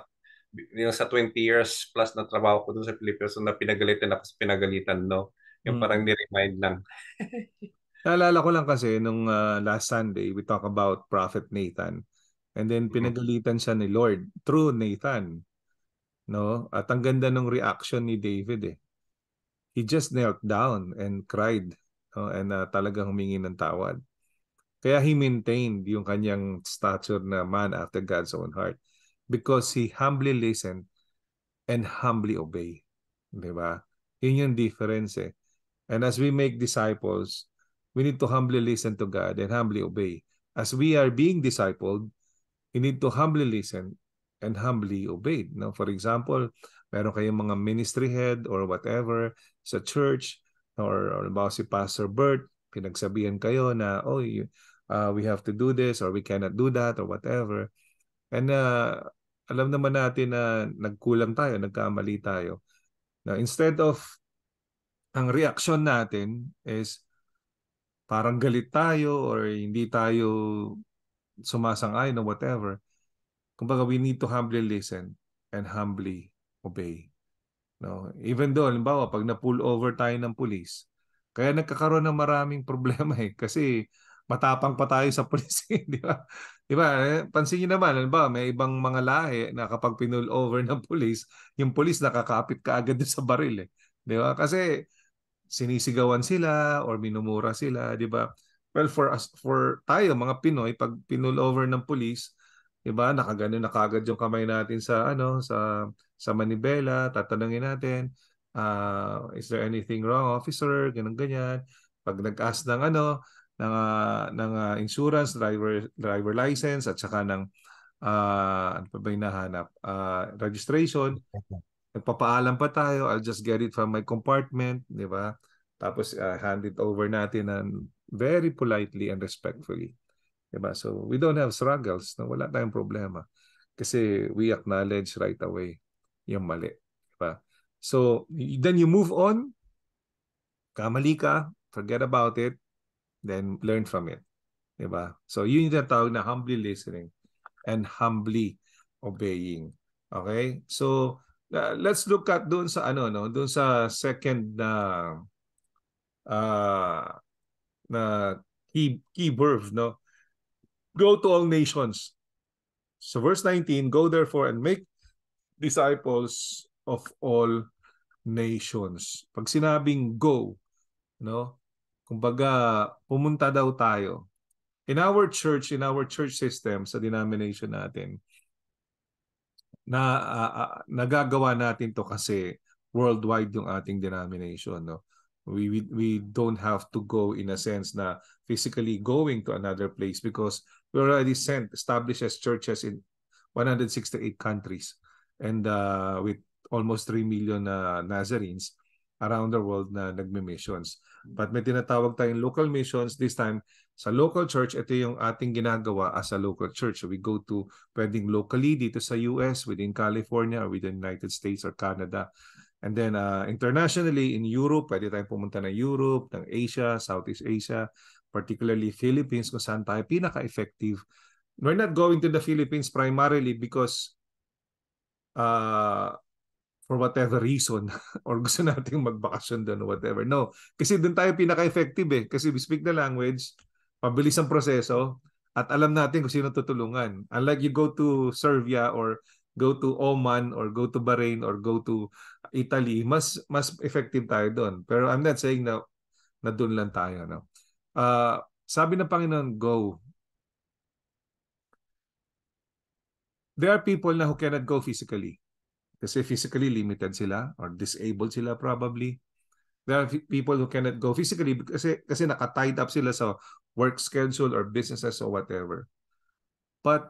yung sa 20 years plus na trabaho ko doon sa Philippines so na pinagalitan ako sa pinagalitan, no? Yung mm. parang ni-remind lang. Naalala ko lang kasi nung uh, last Sunday, we talk about Prophet Nathan. And then mm-hmm. pinagalitan siya ni Lord through Nathan. No? At ang ganda ng reaction ni David eh he just knelt down and cried uh, and uh, talagang humingi ng tawad. Kaya he maintained yung kanyang stature na man after God's own heart because he humbly listened and humbly obey. Di ba? Yun yung difference eh. And as we make disciples, we need to humbly listen to God and humbly obey. As we are being discipled, we need to humbly listen and humbly obey. No? For example, meron kayong mga ministry head or whatever sa church or, or about si Pastor Bert, pinagsabihan kayo na, oh, you, uh, we have to do this or we cannot do that or whatever. And uh, alam naman natin na nagkulang tayo, nagkamali tayo. Now, instead of ang reaction natin is parang galit tayo or hindi tayo sumasang-ayon or whatever. Kumbaga, we need to humbly listen and humbly obey. No? Even though, halimbawa, pag na-pull over tayo ng pulis, kaya nagkakaroon ng maraming problema eh. Kasi matapang pa tayo sa pulis, eh, di ba? Di ba? Eh, pansin niyo naman, halimbawa, may ibang mga lahi na kapag pinull over ng pulis, yung pulis nakakapit ka agad sa baril eh. Di ba? Kasi sinisigawan sila or minumura sila, di ba? Well, for us, for tayo, mga Pinoy, pag pinull over ng pulis, di ba, nakaganon na kagad yung kamay natin sa, ano, sa sa Manibela, tatanungin natin, uh, is there anything wrong, officer, ganun ganyan. Pag nag-ask ng ano, ng, uh, ng uh, insurance, driver, driver license, at saka ng uh, ano pa ba hinahanap? Uh, registration. Nagpapaalam pa tayo, I'll just get it from my compartment, di ba? Tapos uh, hand it over natin and very politely and respectfully. Di ba? So we don't have struggles, no? wala tayong problema. Kasi we acknowledge right away yung mali. Diba? So, then you move on. Kamali ka, forget about it, then learn from it. Diba? So, yun yung tawag na humbly listening and humbly obeying. Okay? So, uh, let's look at doon sa ano no, doon sa second na uh, uh, na key key verb no. Go to all nations. So verse 19, go therefore and make disciples of all nations. Pag sinabing go, no? Kumbaga, pumunta daw tayo. In our church, in our church system, sa denomination natin, na uh, uh, nagagawa natin to kasi worldwide yung ating denomination, no? We, we we don't have to go in a sense na physically going to another place because we already sent established as churches in 168 countries and uh, with almost 3 million na uh, Nazarenes around the world na nagme-missions. But may tinatawag tayong local missions this time sa local church. Ito yung ating ginagawa as a local church. So we go to pwedeng locally dito sa US, within California, or within United States or Canada. And then uh, internationally in Europe, pwede tayong pumunta ng Europe, ng Asia, Southeast Asia, particularly Philippines kung saan tayo pinaka-effective. We're not going to the Philippines primarily because uh, for whatever reason or gusto nating magbakasyon doon whatever. No. Kasi doon tayo pinaka-effective eh. Kasi we speak the language, pabilis ang proseso, at alam natin kung sino tutulungan. Unlike you go to Serbia or go to Oman or go to Bahrain or go to Italy, mas mas effective tayo doon. Pero I'm not saying na na doon lang tayo. No? Uh, sabi ng Panginoon, go. There are people na who cannot go physically kasi physically limited sila or disabled sila probably. There are people who cannot go physically kasi, kasi nakatied up sila sa work schedule or businesses or whatever. But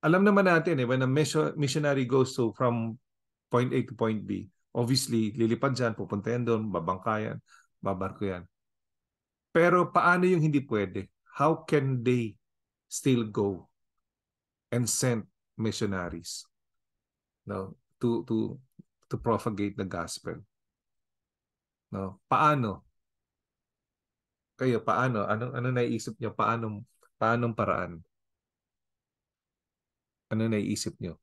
alam naman natin eh, when a missionary goes to from point A to point B, obviously lilipad dyan, pupunta yan doon, babangkayan, babarko yan. Pero paano yung hindi pwede? How can they still go and send missionaries no to to to propagate the gospel no paano kayo paano ano ano naiisip niyo paano paanong paraan ano naiisip niyo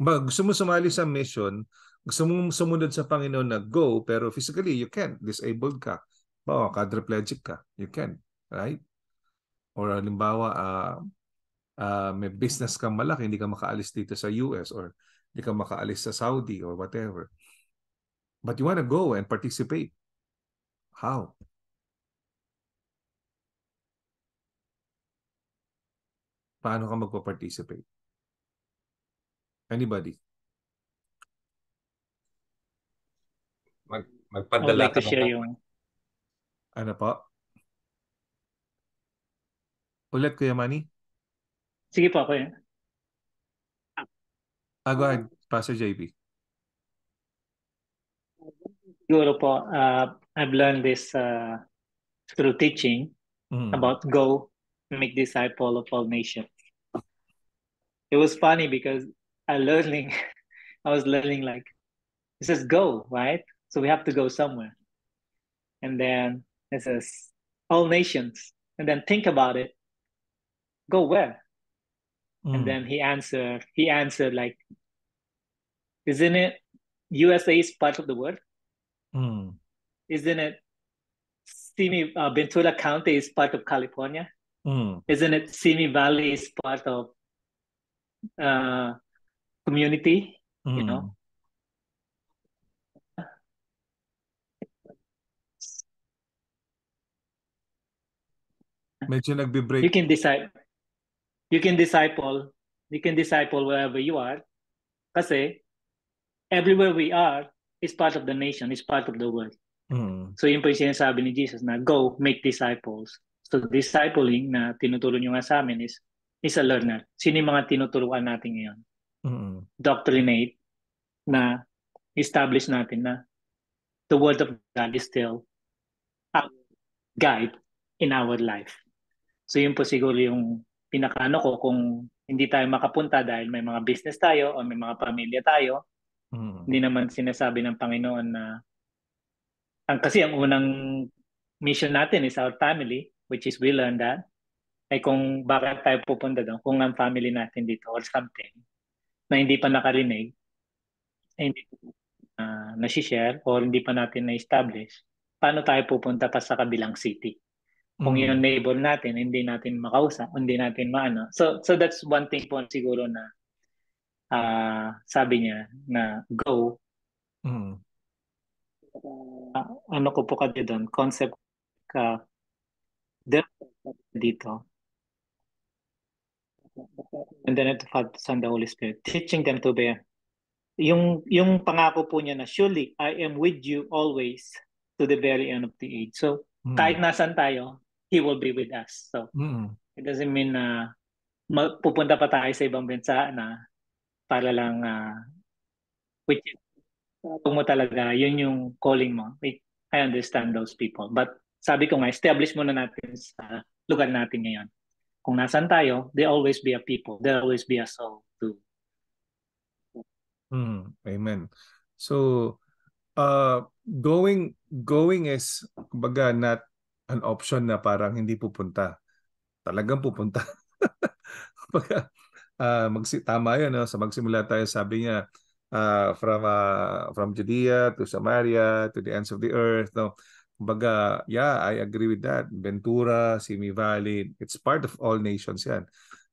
ba gusto mo sumali sa mission, gusto mo sumunod sa Panginoon na go, pero physically you can't. Disabled ka. Bawa, quadriplegic ka. You can. Right? Or halimbawa, uh, uh, may business kang malaki, hindi ka makaalis dito sa US or hindi ka makaalis sa Saudi or whatever. But you want to go and participate. How? Paano ka magpa-participate? Anybody? Mag magpadala like ka share yung... Ano pa? Ulit, Kuya Manny? Sige po, ako yun. Ah, go ahead, Pastor JB. Siguro po, uh, I've learned this uh, through teaching mm. about go make disciple of all nations. It was funny because I learning, I was learning like, it says go, right? So we have to go somewhere. And then it says all nations. And then think about it. Go where? Mm. And hmm. then he answered, he answered like, isn't it USA is part of the world? Mm. Isn't it Simi uh, Ventura County is part of California? Mm. Isn't it Simi Valley is part of uh, community? You hmm. know, Medyo nagbe-break. You can decide. you can disciple, you can disciple wherever you are. Kasi everywhere we are is part of the nation, is part of the world. Mm. So yun po yung sinasabi ni Jesus na go, make disciples. So discipling na tinuturo nyo nga sa amin is, is a learner. Sino yung mga tinuturuan natin ngayon? Mm. Doctrinate na establish natin na the word of God is still our guide in our life. So yun po siguro yung pinakaano ko kung hindi tayo makapunta dahil may mga business tayo o may mga pamilya tayo. Hmm. Hindi naman sinasabi ng Panginoon na ang kasi ang unang mission natin is our family, which is we learn that. Ay kung bakit tayo pupunta doon kung ang family natin dito or something na hindi pa nakarinig, ay hindi uh, nasi-share or hindi pa natin na-establish, paano tayo pupunta pa sa kabilang city? kung mm. yun label natin, hindi natin makausap, hindi natin maano. So, so that's one thing po siguro na uh, sabi niya na go. Mm. Uh, ano ko po kasi doon, concept ka uh, dito. And then it Father, Son, the Holy Spirit, teaching them to be Yung, yung pangako po niya na, surely I am with you always to the very end of the age. So, Hmm. Kahit nasan tayo, He will be with us. So, mm. it doesn't mean na uh, pupunta pa tayo sa ibang bansa na para lang uh, which is mo talaga, yun yung calling mo. I understand those people. But sabi ko nga, establish muna natin sa lugar natin ngayon. Kung nasan tayo, there always be a people. There always be a soul too. Mm, amen. So, uh, going going is kumbaga not an option na parang hindi pupunta. Talagang pupunta. Pag, uh, ah, magsi- tama yun. No? Sa magsimula tayo, sabi niya, uh, from, uh, from Judea to Samaria to the ends of the earth. No? Kumbaga, yeah, I agree with that. Ventura, Simi Valley, it's part of all nations yan.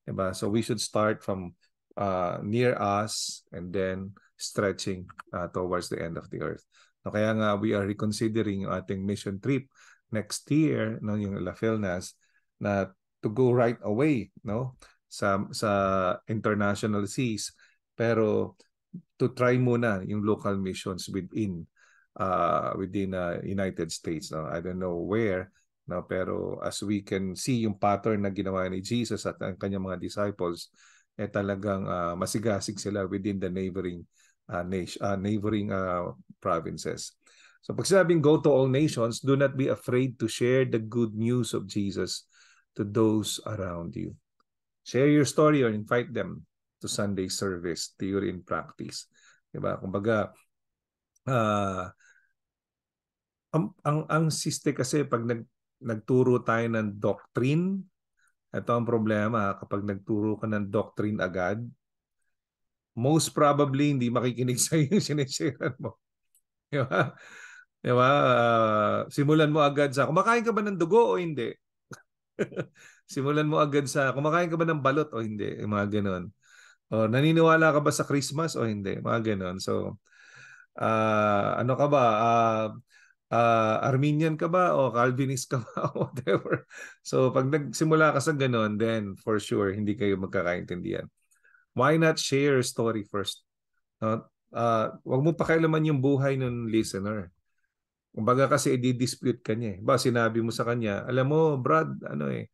Diba? So we should start from uh, near us and then stretching uh, towards the end of the earth. No, kaya nga we are reconsidering yung ating mission trip next year no yung La Filnas na to go right away no sa sa international seas pero to try muna yung local missions within uh, within uh, United States no I don't know where no pero as we can see yung pattern na ginawa ni Jesus at ang kanyang mga disciples eh talagang uh, masigasig sila within the neighboring uh, nation, uh, neighboring uh, provinces So pag sinabing go to all nations, do not be afraid to share the good news of Jesus to those around you. Share your story or invite them to Sunday service, theory and practice. Diba? Kumbaga, uh, ang, ang, ang siste kasi pag nag, nagturo tayo ng doctrine, ito ang problema kapag nagturo ka ng doctrine agad, most probably hindi makikinig sa iyo yung sinishare mo. Di ba? Di ba? Uh, simulan mo agad sa, kumakain ka ba ng dugo o hindi? simulan mo agad sa, kumakain ka ba ng balot o hindi? Yung mga ganun. O, naniniwala ka ba sa Christmas o hindi? Mga ganun. So, uh, ano ka ba? Uh, uh, Armenian ka ba o Calvinist ka ba o whatever. So, pag nagsimula ka sa ganun, then for sure, hindi kayo magkakaintindihan. Why not share story first? No? Uh, wag mo pakialaman yung buhay ng listener. Kumbaga kasi i-dispute ka niya eh. Ba sinabi mo sa kanya, alam mo Brad, ano eh,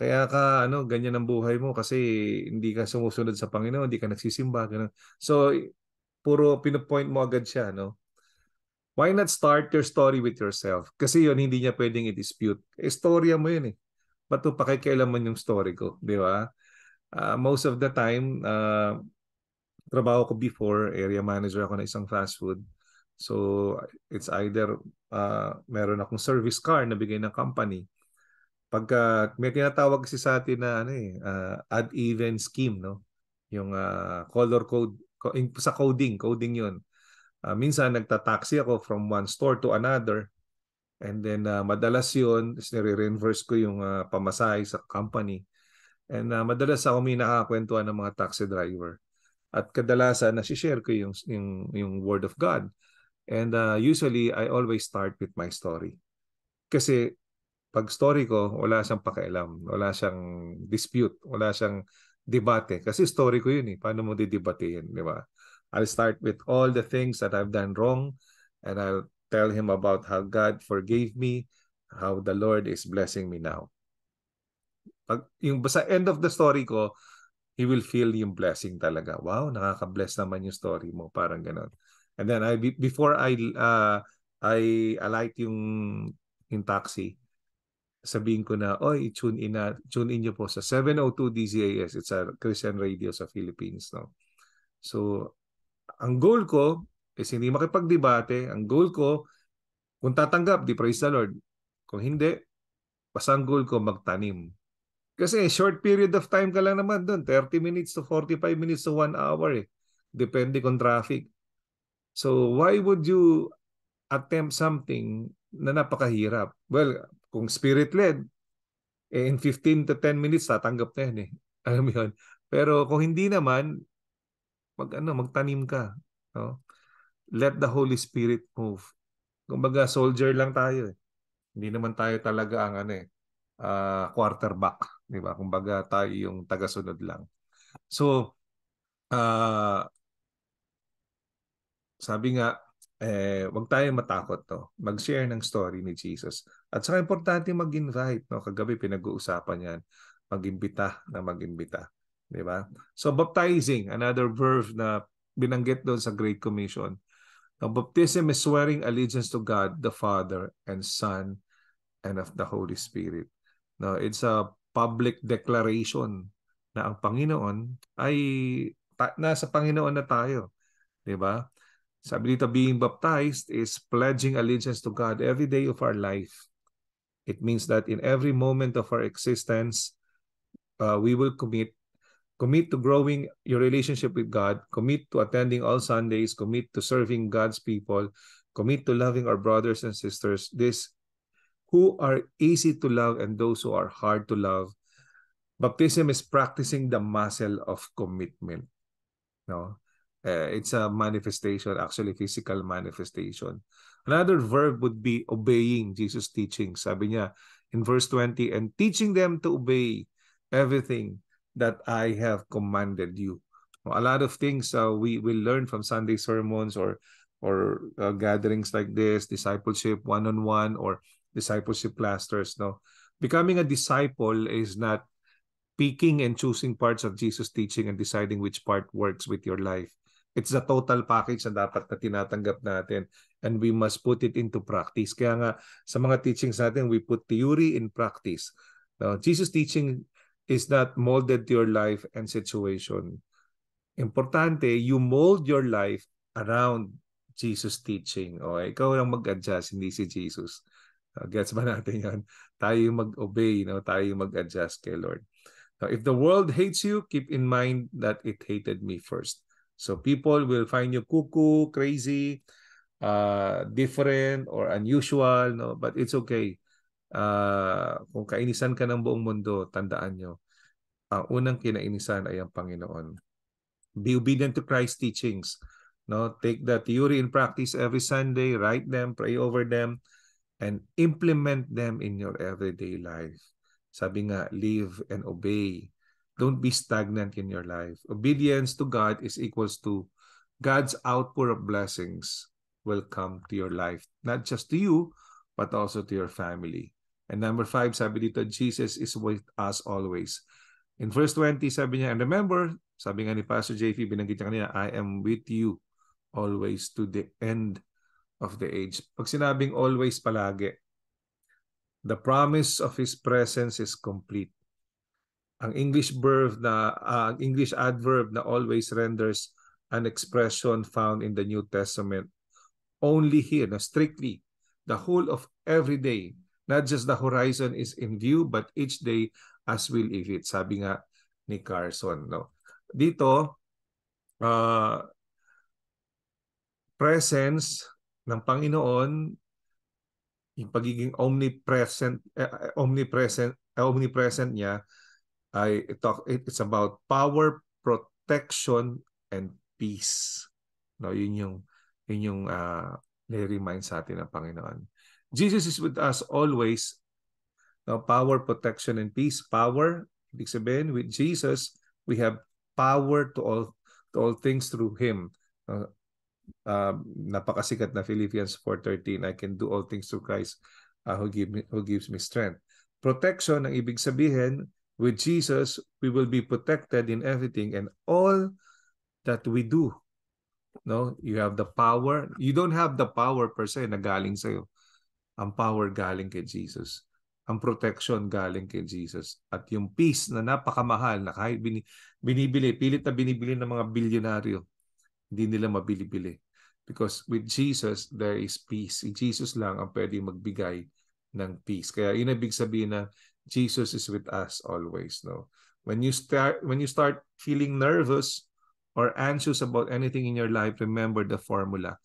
kaya ka ano ganyan ang buhay mo kasi hindi ka sumusunod sa Panginoon, hindi ka nagsisimba, ganun. So puro pinopoint mo agad siya, no? Why not start your story with yourself? Kasi yon hindi niya pwedeng i-dispute. Istorya eh, mo yun eh. Ba't pakikailaman yung story ko, di ba? Uh, most of the time, uh, trabaho ko before, area manager ako na isang fast food. So, it's either uh, meron akong service car na bigay ng company. Pagka may tinatawag kasi sa atin na ano eh, uh, add event scheme, no? Yung uh, color code, sa coding, coding yun. Uh, minsan nagta-taxi ako from one store to another. And then uh, madalas yun, nire-reverse ko yung uh, pamasahe sa company. And uh, madalas ako may nakakwentuhan ng mga taxi driver. At kadalasan, na share ko yung, yung, yung word of God And uh, usually, I always start with my story. Kasi pag story ko, wala siyang pakialam, wala siyang dispute, wala siyang debate. Kasi story ko yun eh. Paano mo didebatein, di ba? I'll start with all the things that I've done wrong and I'll tell him about how God forgave me, how the Lord is blessing me now. Pag, yung sa end of the story ko, he will feel yung blessing talaga. Wow, nakaka-bless naman yung story mo. Parang ganun. And then I before I uh, I alight yung yung taxi, sabihin ko na, oy, tune in na, tune in niyo po sa 702 DZAS. It's a Christian radio sa Philippines, no? So, ang goal ko is hindi makipagdebate. Ang goal ko, kung tatanggap, di praise the Lord. Kung hindi, basta ang goal ko magtanim. Kasi short period of time ka lang naman doon, 30 minutes to 45 minutes to 1 hour eh. Depende kung traffic. So why would you attempt something na napakahirap? Well, kung spirit-led, eh, in 15 to 10 minutes tatanggap na yan eh. Alam mo yun? Pero kung hindi naman, mag, ano, magtanim ka. No? Let the Holy Spirit move. Kumbaga, soldier lang tayo eh. Hindi naman tayo talaga ang ano eh, uh, quarterback. Di ba? Kumbaga, tayo yung tagasunod lang. So, uh, sabi nga, eh, wag tayo matakot no. Mag-share ng story ni Jesus. At saka importante mag-invite no. Kagabi pinag-uusapan 'yan. Mag-imbita na mag-imbita, 'di ba? So baptizing, another verb na binanggit doon sa Great Commission. Now, baptism is swearing allegiance to God, the Father and Son and of the Holy Spirit. Now, it's a public declaration na ang Panginoon ay ta- nasa Panginoon na tayo. 'Di ba? Sabi dito, being baptized is pledging allegiance to God every day of our life. It means that in every moment of our existence, uh, we will commit commit to growing your relationship with God, commit to attending all Sundays, commit to serving God's people, commit to loving our brothers and sisters, this who are easy to love and those who are hard to love. Baptism is practicing the muscle of commitment. No? Uh, it's a manifestation, actually physical manifestation. Another verb would be obeying Jesus' teaching. Sabi niya in verse 20, and teaching them to obey everything that I have commanded you. A lot of things uh, we will learn from Sunday sermons or or uh, gatherings like this, discipleship one-on-one or discipleship clusters. No, becoming a disciple is not picking and choosing parts of Jesus' teaching and deciding which part works with your life. It's a total package na dapat na tinatanggap natin and we must put it into practice. Kaya nga sa mga teachings natin, we put theory in practice. Now, Jesus teaching is not molded to your life and situation. Importante, you mold your life around Jesus teaching. O, okay? ikaw lang mag-adjust, hindi si Jesus. gets ba natin yan? Tayo mag-obey, no? tayo mag-adjust kay Lord. Now, if the world hates you, keep in mind that it hated me first. So people will find you cuckoo, crazy, uh, different or unusual, no? But it's okay. Uh, kung kainisan ka ng buong mundo, tandaan nyo, ang unang kinainisan ay ang Panginoon. Be obedient to Christ's teachings. No, take the theory in practice every Sunday, write them, pray over them, and implement them in your everyday life. Sabi nga, live and obey Don't be stagnant in your life. Obedience to God is equals to God's outpour of blessings will come to your life, not just to you, but also to your family. And number five, sabi dito, Jesus is with us always. In verse 20, sabi niya, and remember, sabi nga ni Pastor Jv binanggit niya kanina, I am with you always to the end of the age. Pag sinabing always palagi, the promise of His presence is complete. ang English verb na uh, English adverb na always renders an expression found in the New Testament only here na strictly the whole of every day not just the horizon is in view but each day as will if it sabi nga ni Carson no dito uh, presence ng Panginoon yung pagiging omnipresent eh, eh omnipresent eh, omnipresent niya I talk it's about power protection and peace. No, yun yung yun yung uh, ah, ni-remind sa atin ng Panginoon. Jesus is with us always. No, power, protection, and peace. Power, ibig sabihin, with Jesus, we have power to all to all things through Him. Uh, uh, napakasikat na Philippians 4.13, I can do all things through Christ uh, who, give me, who gives me strength. Protection, ang ibig sabihin, With Jesus, we will be protected in everything and all that we do. No, you have the power. You don't have the power per se na galing sa Ang power galing kay Jesus. Ang protection galing kay Jesus. At yung peace na napakamahal na kahit binibili, pilit na binibili ng mga bilyonaryo, hindi nila mabili-bili. Because with Jesus, there is peace. In Jesus lang ang pwedeng magbigay ng peace. Kaya yun ibig sabihin ng Jesus is with us always. No, when you start when you start feeling nervous or anxious about anything in your life, remember the formula: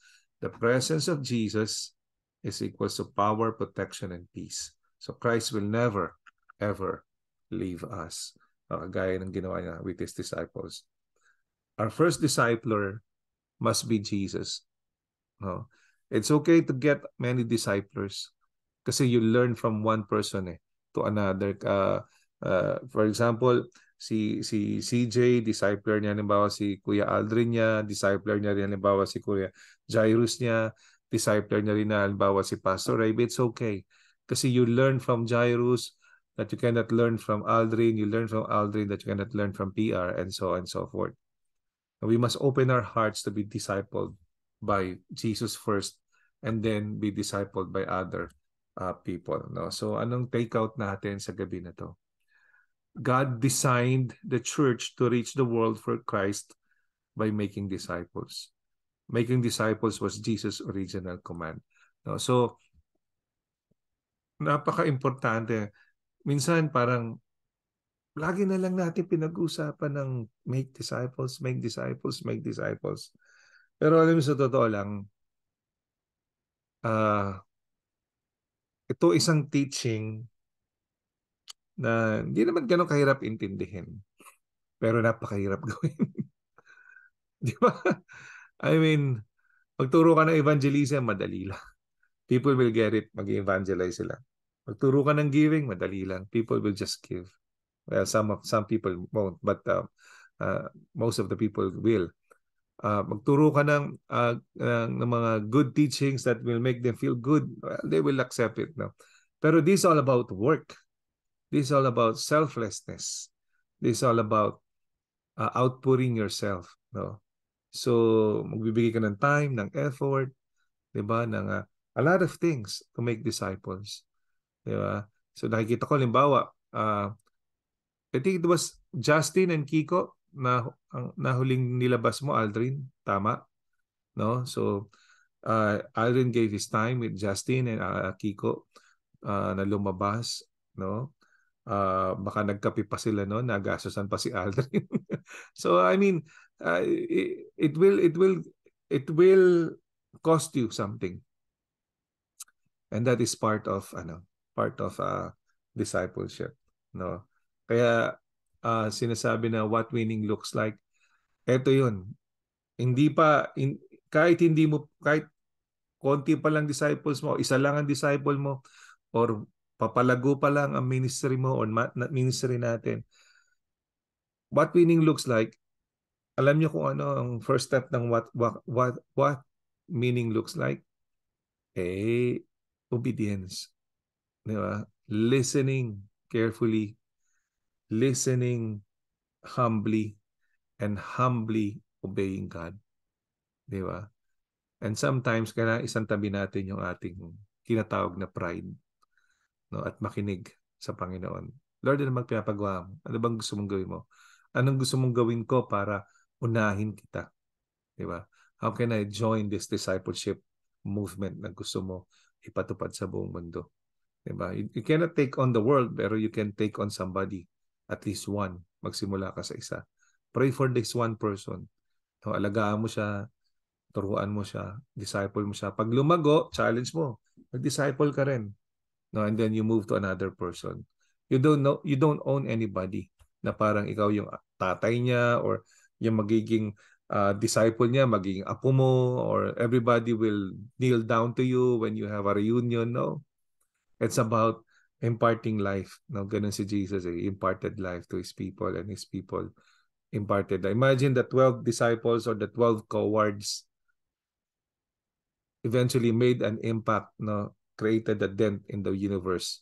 the presence of Jesus is equals to power, protection, and peace. So Christ will never, ever leave us. Uh, gaya ng ginawa niya with his disciples. Our first discipler must be Jesus. No? It's okay to get many disciples kasi you learn from one person eh. to another. Uh, uh, for example, si si CJ, discipler niya halimbawa si Kuya Aldrin niya, discipler niya rin halimbawa si Kuya Jairus niya, discipler niya rin halimbawa si Pastor Ray. It's okay. Kasi you learn from Jairus that you cannot learn from Aldrin, you learn from Aldrin that you cannot learn from PR, and so on and so forth. We must open our hearts to be discipled by Jesus first and then be discipled by others uh, people. No? So anong takeout natin sa gabi na to? God designed the church to reach the world for Christ by making disciples. Making disciples was Jesus' original command. No? So, napaka-importante. Minsan parang lagi na lang natin pinag-usapan ng make disciples, make disciples, make disciples. Pero alam mo sa totoo lang, uh, ito isang teaching na hindi naman ganun kahirap intindihin. Pero napakahirap gawin. Di ba? I mean, pagturo ka ng evangelism, madali lang. People will get it. Mag-evangelize sila. Pagturo ka ng giving, madali lang. People will just give. Well, some of, some people won't, but uh, uh, most of the people will uh, magturo ka ng, uh, ng mga good teachings that will make them feel good, well, they will accept it. No? Pero this is all about work. This is all about selflessness. This is all about uh, outputting yourself. No? So, magbibigay ka ng time, ng effort, di ba, ng uh, a lot of things to make disciples. Di ba? So, nakikita ko, limbawa, uh, I think it was Justin and Kiko, na ang nahuling nilabas mo Aldrin, tama? No? So uh, Aldrin gave his time with Justin and uh, Kiko uh, na lumabas, no? Uh, baka nagkapi pa sila no, nagastosan pa si Aldrin. so I mean, uh, it, it will it will it will cost you something. And that is part of ano, part of uh, discipleship, no? Kaya uh, sinasabi na what winning looks like. Ito 'yun. Hindi pa in, kahit hindi mo kahit konti pa lang disciples mo, isa lang ang disciple mo or papalago pa lang ang ministry mo or ministry natin. What winning looks like, alam niyo kung ano ang first step ng what what what, what meaning looks like? Eh, obedience. Di ba? Listening carefully listening humbly and humbly obeying God. Di ba? And sometimes, kailangan isang tabi natin yung ating kinatawag na pride no? at makinig sa Panginoon. Lord, ano magpapagawa mo? Ano bang gusto mong gawin mo? Anong gusto mong gawin ko para unahin kita? Di ba? How can I join this discipleship movement na gusto mo ipatupad sa buong mundo? Diba? You, you cannot take on the world, pero you can take on somebody at least one. Magsimula ka sa isa. Pray for this one person. No, alagaan mo siya, turuan mo siya, disciple mo siya. Pag lumago, challenge mo. Mag-disciple ka rin. No, and then you move to another person. You don't know, you don't own anybody na parang ikaw yung tatay niya or yung magiging uh, disciple niya, magiging apo mo or everybody will kneel down to you when you have a reunion. No, it's about imparting life. No, ganun si Jesus. Eh. He imparted life to his people and his people imparted. Imagine the 12 disciples or the 12 cowards eventually made an impact, no, created a dent in the universe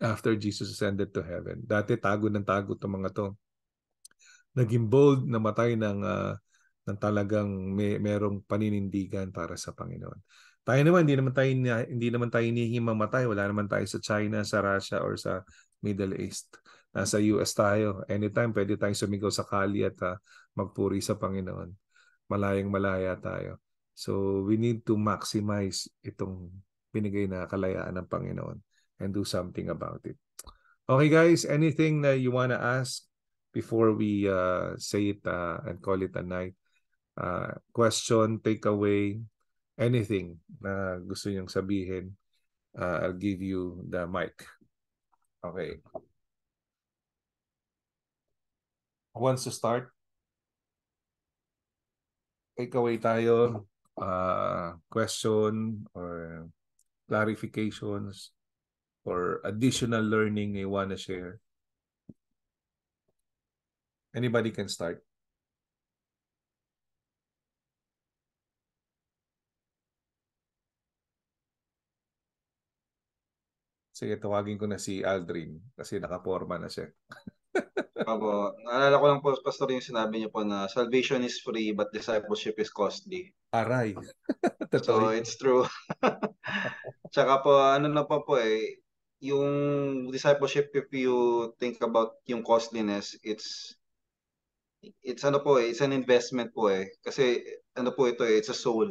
after Jesus ascended to heaven. Dati tago ng tago itong mga to. Naging bold na matay ng, uh, ng talagang may, merong paninindigan para sa Panginoon. Tayo naman, hindi naman tayo, hindi naman tayo nihihim mamatay. Wala naman tayo sa China, sa Russia, or sa Middle East. Nasa ah, US tayo. Anytime, pwede tayong sumigaw sa kali at uh, magpuri sa Panginoon. Malayang malaya tayo. So, we need to maximize itong binigay na kalayaan ng Panginoon and do something about it. Okay, guys, anything that you wanna ask before we uh, say it uh, and call it a night? Uh, question, takeaway, anything na gusto niyong sabihin, uh, I'll give you the mic. Okay. Who wants to start? Takeaway tayo, uh, question or clarifications or additional learning you want to share. Anybody can start. Sige, tawagin ko na si Aldrin kasi nakaporma na siya. Opo. Naalala ko lang po, Pastor, yung sinabi niyo po na salvation is free but discipleship is costly. Aray. so, it's true. Tsaka po, ano na po po eh, yung discipleship, if you think about yung costliness, it's it's ano po eh, it's an investment po eh. Kasi ano po ito eh, it's a soul.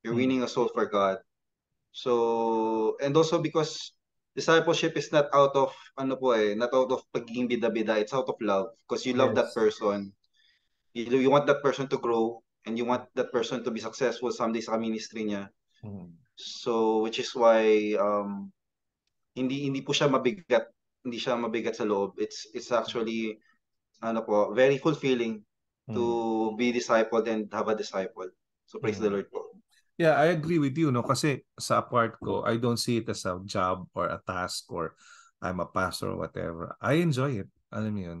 You're hmm. winning a soul for God. So, and also because discipleship is not out of ano po eh, not out of pagiging bida-bida, it's out of love because you love yes. that person. You, you want that person to grow and you want that person to be successful someday sa ministry niya. Mm-hmm. So which is why um hindi hindi po siya mabigat, hindi siya mabigat sa loob. It's it's actually ano po, very fulfilling mm-hmm. to be discipled and have a disciple. So praise mm-hmm. the Lord po. Yeah, I agree with you no kasi sa part ko I don't see it as a job or a task or I'm a pastor or whatever. I enjoy it. Alam mo 'yun.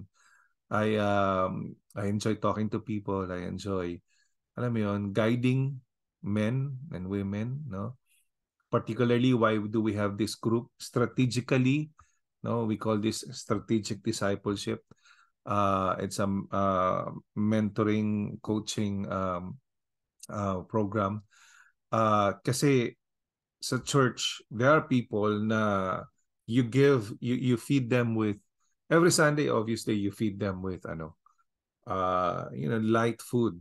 I um I enjoy talking to people. I enjoy alam mo 'yun, guiding men and women, no? Particularly why do we have this group strategically? No, we call this strategic discipleship. Uh, it's a uh, mentoring coaching um, uh, program Uh, kasi sa church, there are people na you give, you, you feed them with, every Sunday, obviously, you feed them with, ano, uh, you know, light food.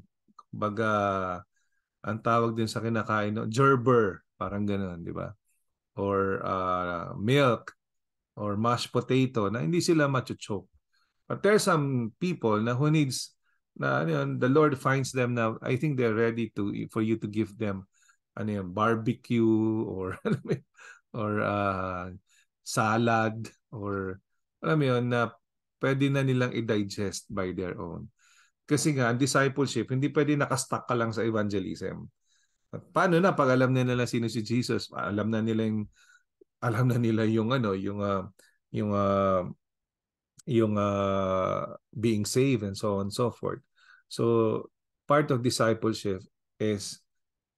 Baga, ang tawag din sa kinakain, no? gerber, parang ganoon di ba? Or uh, milk, or mashed potato, na hindi sila machuchok. But there some people na who needs, na, ano you the Lord finds them now, I think they're ready to, for you to give them ano yan, barbecue or or uh, salad or alam mo yun na pwede na nilang i-digest by their own. Kasi nga, ang discipleship, hindi pwede nakastack ka lang sa evangelism. paano na pag alam na nila sino si Jesus, alam na nila yung alam na nila yung ano, yung uh, yung uh, yung uh, being saved and so on and so forth. So part of discipleship is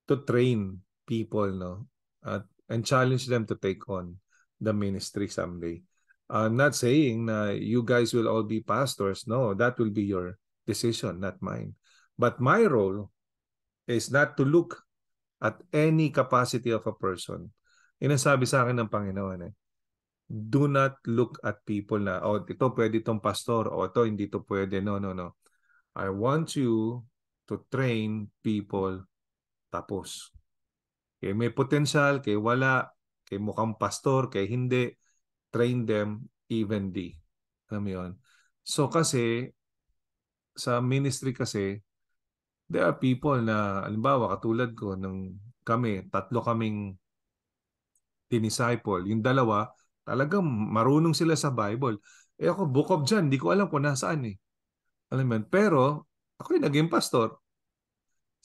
to train people no at and challenge them to take on the ministry someday. I'm not saying na you guys will all be pastors. No, that will be your decision, not mine. But my role is not to look at any capacity of a person. Inasabi sa akin ng Panginoon eh, do not look at people na, oh, ito pwede itong pastor, o oh, ito hindi to pwede. No, no, no. I want you to train people tapos. Kay may potential, kay wala, kay mukhang pastor, kay hindi, train them evenly. Alam mo yun? So kasi, sa ministry kasi, there are people na, alimbawa, katulad ko, nung kami, tatlo kaming dinisciple. Yung dalawa, talagang marunong sila sa Bible. Eh ako, book of John, di ko alam kung nasaan eh. Alam mo Pero, ako yung naging pastor.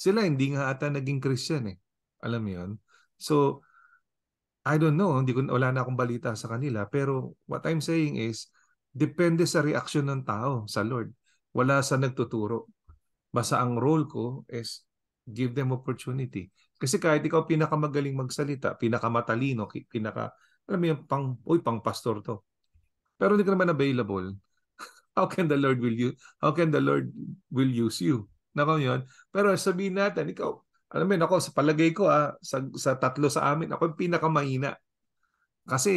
Sila hindi nga ata naging Christian eh. Alam mo yun? So, I don't know, hindi ko wala na akong balita sa kanila, pero what I'm saying is depende sa reaction ng tao sa Lord. Wala sa nagtuturo. Basta ang role ko is give them opportunity. Kasi kahit ikaw pinakamagaling magsalita, pinakamatalino, pinaka alam mo yung pang oy pang pastor to. Pero hindi ka naman available. how can the Lord will you how can the Lord will use you? Nako yun. Pero sabihin natin, ikaw, alam mo ako sa palagay ko ah, sa, sa tatlo sa amin, ako yung pinakamahina. Kasi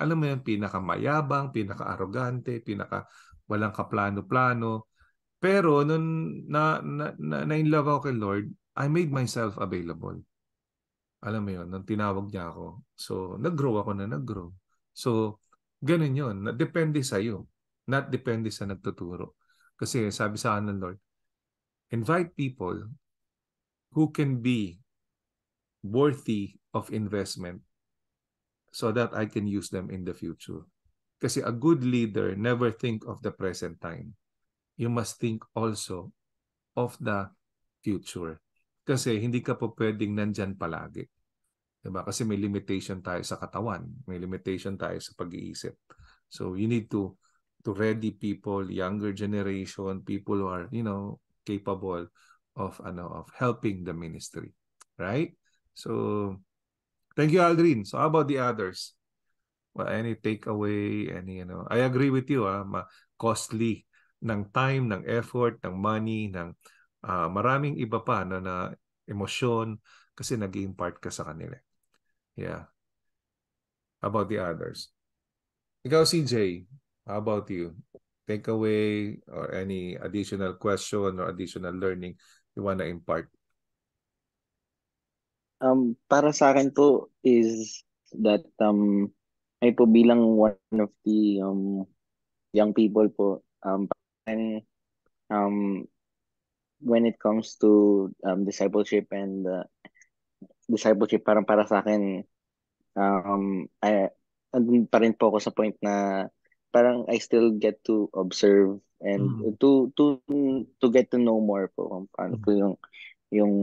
alam mo yun, pinakamayabang, pinaka-arrogante, pinaka walang kaplano-plano. Pero nung na, na, na, in love ako kay Lord, I made myself available. Alam mo yun, nang tinawag niya ako. So, nag-grow ako na nag-grow. So, ganun yun. Depende sa iyo. Not depende sa nagtuturo. Kasi sabi sa akin ng Lord, invite people who can be worthy of investment so that I can use them in the future. Kasi a good leader never think of the present time. You must think also of the future. Kasi hindi ka po pwedeng nandyan palagi. Diba? Kasi may limitation tayo sa katawan. May limitation tayo sa pag-iisip. So you need to to ready people, younger generation, people who are, you know, capable of ano of helping the ministry. Right? So thank you Aldrin. So how about the others? Well, any takeaway, any you know, I agree with you ah, ma- costly ng time, ng effort, ng money, ng uh, maraming iba pa no, na emosyon kasi naging part ka sa kanila. Yeah. About the others. Ikaw, CJ, how about you? takeaway or any additional question or additional learning you want to impart? Um, para sa akin po is that um, ay po bilang one of the um, young people po um, and, um, when it comes to um, discipleship and uh, discipleship parang para sa akin um, I, and pa rin po ako sa point na parang I still get to observe and mm. to to to get to know more po kung paano mm. po mm-hmm. yung yung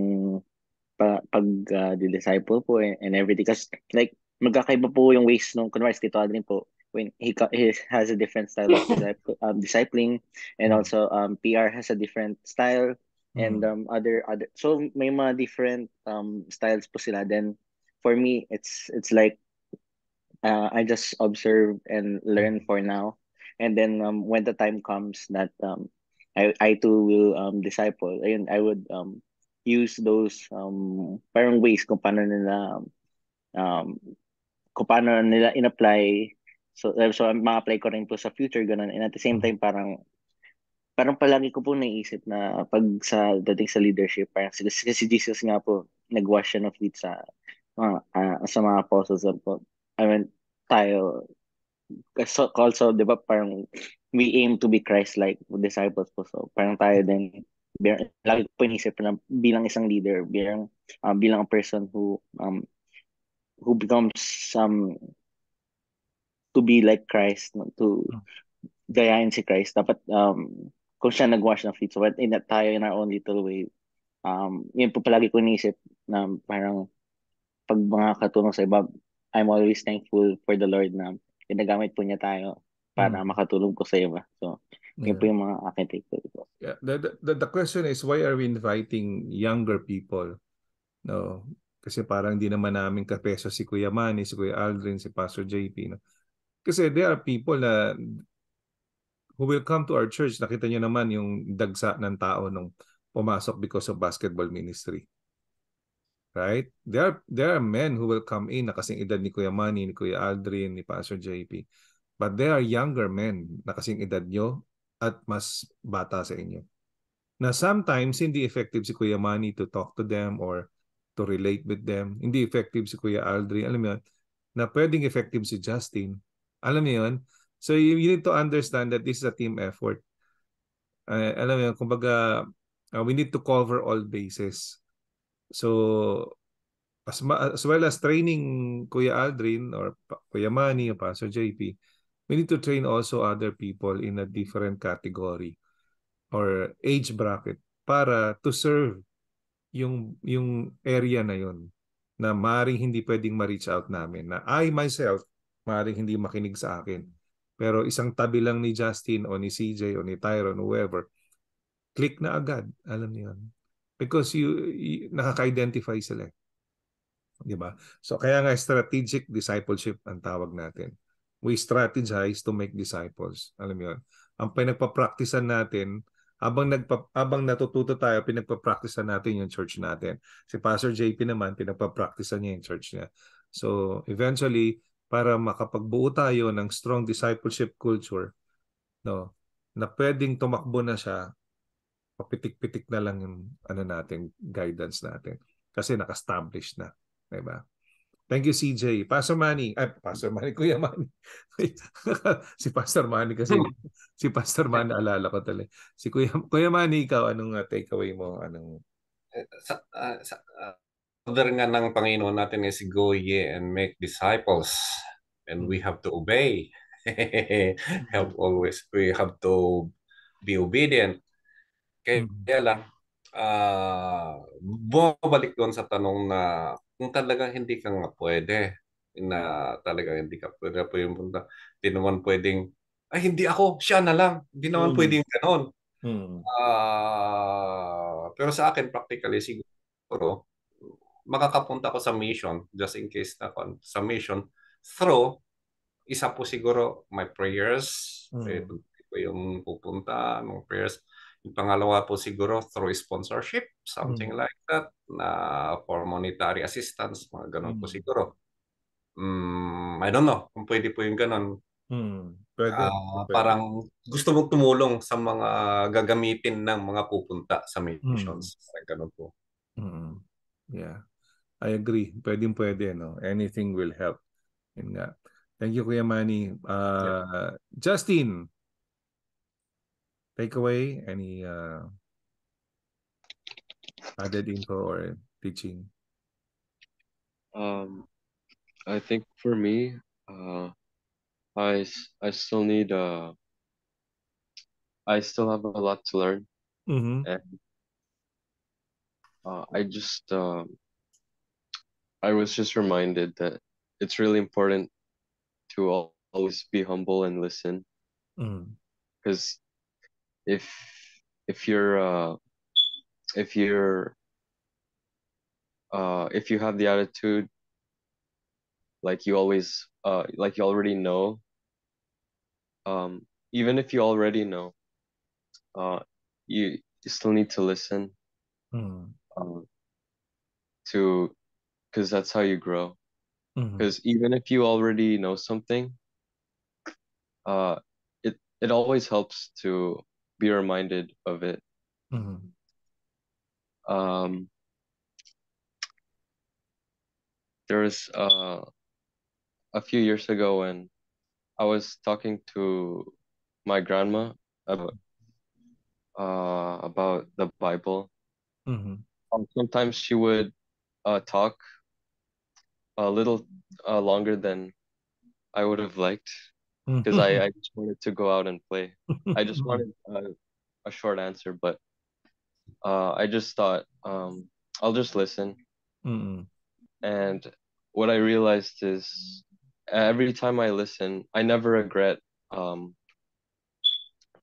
pa, pag uh, ah, disciple po and, and everything kasi like magkakaiba po yung ways nung kunwari Tito Adrian po when he, he has a different style of disciple, um, discipling and mm-hmm. also um, PR has a different style mm. and um other other so may mga different um styles po sila then for me it's it's like uh, I just observe and learn for now. And then um, when the time comes that um, I, I too will um, disciple, and I would um, use those um, parang ways kung paano nila um, kung paano nila in-apply so eh, so um, ma-apply ko rin po sa future ganun and at the same time parang parang palagi ko po naisip na pag sa dating sa leadership parang si, si Jesus nga po nag-wash siya ng feet sa mga uh, sa mga apostles po I mean, tayo, so, also, di ba, parang we aim to be Christ-like disciples po. So, parang tayo din, bilang, lagi ko inisip na bilang isang leader, bilang, um, bilang a person who, um, who becomes, um, to be like Christ, no? to gayahin si Christ, dapat, um, kung siya nag-wash ng feet, so, but in that tayo in our own little way, um, yun po palagi ko inisip na parang pag mga katulong sa iba, I'm always thankful for the Lord na ginagamit po niya tayo para mm. makatulong ko sa iba. So, yun yeah. po yung mga akin takeaway ko. Yeah. The, the, the question is, why are we inviting younger people? No, kasi parang hindi naman namin kapeso si Kuya Manny, si Kuya Aldrin, si Pastor JP. No? Kasi there are people na who will come to our church. Nakita niyo naman yung dagsa ng tao nung pumasok because of basketball ministry right? There are, there are men who will come in na kasing edad ni Kuya Manny, ni Kuya Aldrin, ni Pastor JP. But there are younger men na kasing edad nyo at mas bata sa inyo. Na sometimes hindi effective si Kuya Manny to talk to them or to relate with them. Hindi effective si Kuya Aldrin. Alam mo yun? Na pwedeng effective si Justin. Alam mo yun? So you, you need to understand that this is a team effort. Uh, alam mo yun? Kumbaga, uh, we need to cover all bases So, as, ma- as well as training Kuya Aldrin or pa- Kuya Manny or Pastor JP, we need to train also other people in a different category or age bracket para to serve yung yung area na yon na maring hindi pwedeng ma-reach out namin na I myself maring hindi makinig sa akin pero isang tabi lang ni Justin o ni CJ o ni Tyron whoever click na agad alam niyo yun because you, you nakaka-identify sila. 'Di ba? So kaya nga strategic discipleship ang tawag natin. We strategize to make disciples. Alam mo 'yun. Ang pinagpa-practicean natin habang nagpa habang natututo tayo, pinagpa-practicean natin yung church natin. Si Pastor JP naman pinagpa-practicean niya yung church niya. So eventually para makapagbuo tayo ng strong discipleship culture, no, na pwedeng tumakbo na siya papitik-pitik na lang yung ano natin, guidance natin. Kasi naka-establish na, 'di ba? Thank you CJ. Pastor Manny, ay Pastor Manny, Kuya Manny. si Pastor Manny kasi si Pastor Manny alala ko talaga. Si Kuya Kuya Manny, ikaw anong uh, takeaway mo? Anong sa, uh, sa uh, order nga ng Panginoon natin is go ye and make disciples and we have to obey. Help always we have to be obedient kaya, mm-hmm. kaya lang, uh, ah, bumabalik doon sa tanong na kung talagang hindi ka nga pwede, na talagang hindi ka pwede po yung punta, hindi naman pwedeng, ay hindi ako, siya na lang. Hindi naman mm pwedeng ganon. Mm-hmm. Uh, pero sa akin, practically siguro, makakapunta ako sa mission, just in case na kon sa mission, through, isa po siguro my prayers, mm-hmm. eh, mm. yung pupunta, mga prayers, yung pangalawa po siguro through sponsorship, something mm. like that, na for monetary assistance, mga ganun mm. po siguro. Um, I don't know kung pwede po yung ganun. Mm. Pwede, uh, pwede. Parang gusto mong tumulong sa mga gagamitin ng mga pupunta sa missions. Mm. Ganun po. Mm. Yeah. I agree. Pwede pwede. No? Anything will help. Yun nga. Thank you, Kuya Manny. Uh, yeah. Ah, Justin, takeaway? Any uh, added info or teaching? Um, I think for me, uh, I I still need uh, I still have a lot to learn, mm-hmm. and uh, I just um, I was just reminded that it's really important to always be humble and listen, because mm-hmm if if you're uh, if you're uh, if you have the attitude like you always uh, like you already know um, even if you already know uh, you, you still need to listen mm. um, to because that's how you grow because hmm. mm-hmm. even if you already know something uh, it it always helps to be reminded of it. Mm-hmm. Um, there was uh, a few years ago when I was talking to my grandma about uh, about the Bible. Mm-hmm. Um, sometimes she would uh, talk a little uh, longer than I would have liked because I, I just wanted to go out and play. I just mm-hmm. wanted uh, a short answer, but uh, I just thought um, I'll just listen. Mm-mm. And what I realized is every time I listen, I never regret. Um,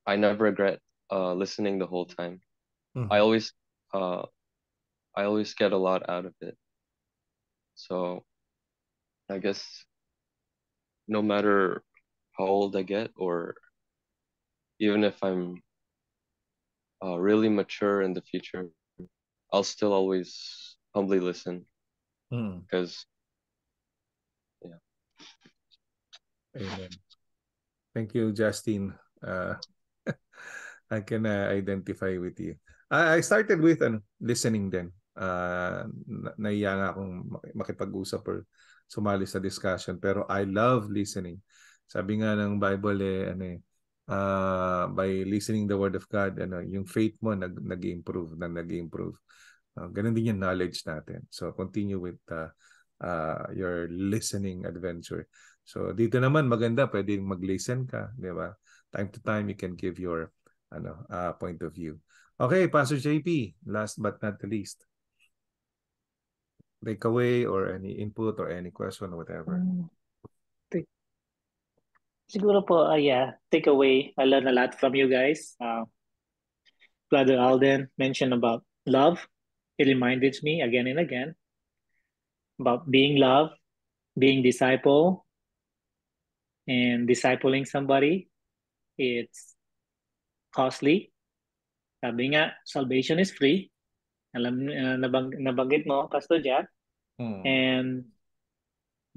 I never regret uh, listening the whole time. Mm-hmm. I always, uh, I always get a lot out of it. So, I guess, no matter how old I get, or even if I'm uh, really mature in the future, I'll still always humbly listen mm. because, yeah. Amen. Thank you, Justin. Uh, I can uh, identify with you. I, I started with ano, listening then. Uh, naiya nga akong makipag-usap or sumali sa discussion. Pero I love listening. Sabi nga ng Bible eh ano eh uh, by listening the word of God ano yung faith mo nag nag-improve na nag-improve. Uh, ganun din yung knowledge natin. So continue with uh, uh, your listening adventure. So dito naman maganda pwedeng mag-listen ka, di ba? Time to time you can give your ano uh, point of view. Okay, Pastor JP, last but not the least takeaway or any input or any question or whatever. Mm. siguro po, uh, yeah, take away, I learned a lot from you guys. Uh, Brother Alden mentioned about love. It reminded me again and again about being love, being disciple, and discipling somebody. It's costly. Sabi nga, salvation is free. Alam, uh, nabang, nabanggit mo, Pastor Jack. Hmm. And,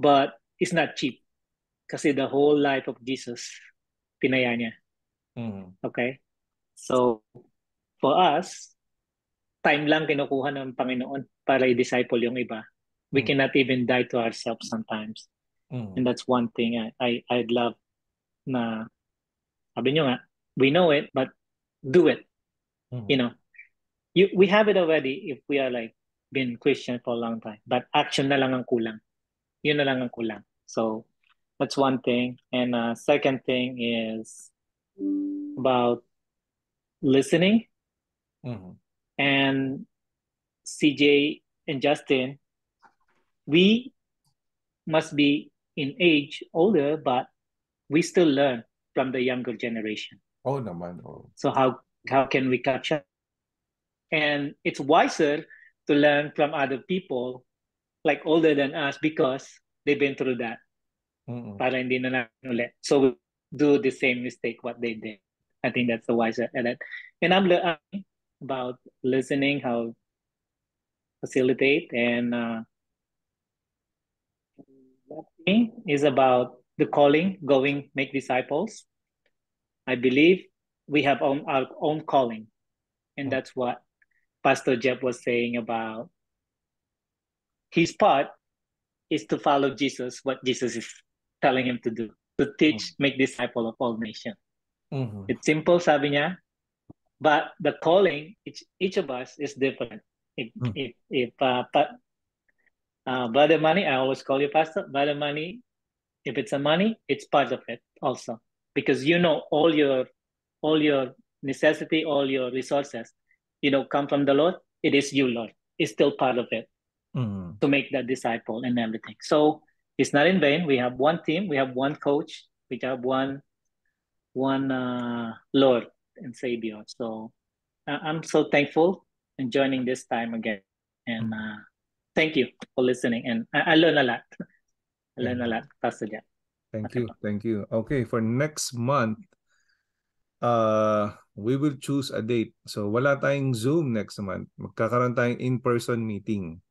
but it's not cheap. Kasi the whole life of Jesus, tinaya niya. Mm. Okay? So, for us, time lang kinukuha ng Panginoon para i-disciple yung iba. We mm. cannot even die to ourselves sometimes. Mm. And that's one thing I, I, I'd love na, sabi niyo nga, we know it, but do it. Mm. You know, you, we have it already if we are like, been Christian for a long time. But action na lang ang kulang. Yun na lang ang kulang. So, That's one thing. And uh, second thing is about listening. Mm-hmm. And CJ and Justin, we must be in age older, but we still learn from the younger generation. Oh, no, man. Oh. So how how can we catch up? And it's wiser to learn from other people, like older than us, because they've been through that. Mm-mm. Para hindi na natin ulit. So we do the same mistake what they did. I think that's the wise edit. Uh, and I'm, learning uh, about listening, how facilitate and uh, is about the calling, going, make disciples. I believe we have own, our own calling. And mm. that's what Pastor Jeb was saying about his part is to follow Jesus, what Jesus is telling him to do to teach mm-hmm. make disciple of all nations mm-hmm. it's simple sabi but the calling each, each of us is different if mm-hmm. if, if uh, pa, uh, brother money i always call you pastor brother money if it's a money it's part of it also because you know all your all your necessity all your resources you know come from the lord it is you lord it's still part of it mm-hmm. to make that disciple and everything so it's not in vain. We have one team, we have one coach, we have one one uh, Lord and Savior. So I'm so thankful and joining this time again. And uh, thank you for listening. And I, I learned a lot. I learned a lot, Pastor Jack. Thank you. Thank you. Okay, for next month, uh, we will choose a date. So wala tayong Zoom next month. Magkakaroon tayong in-person meeting.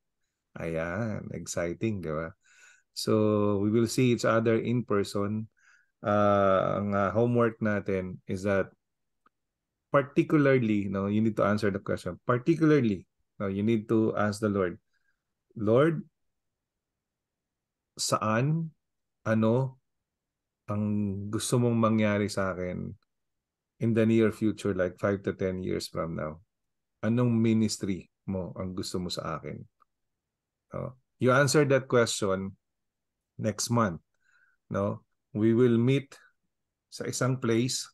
Ayan, exciting, di ba? So we will see each other in person. Uh, ang uh, homework natin is that particularly, no, you need to answer the question. Particularly, no, you need to ask the Lord, Lord, saan, ano, ang gusto mong mangyari sa akin in the near future, like 5 to 10 years from now? Anong ministry mo ang gusto mo sa akin? No? Oh, you answer that question, next month. No, we will meet sa isang place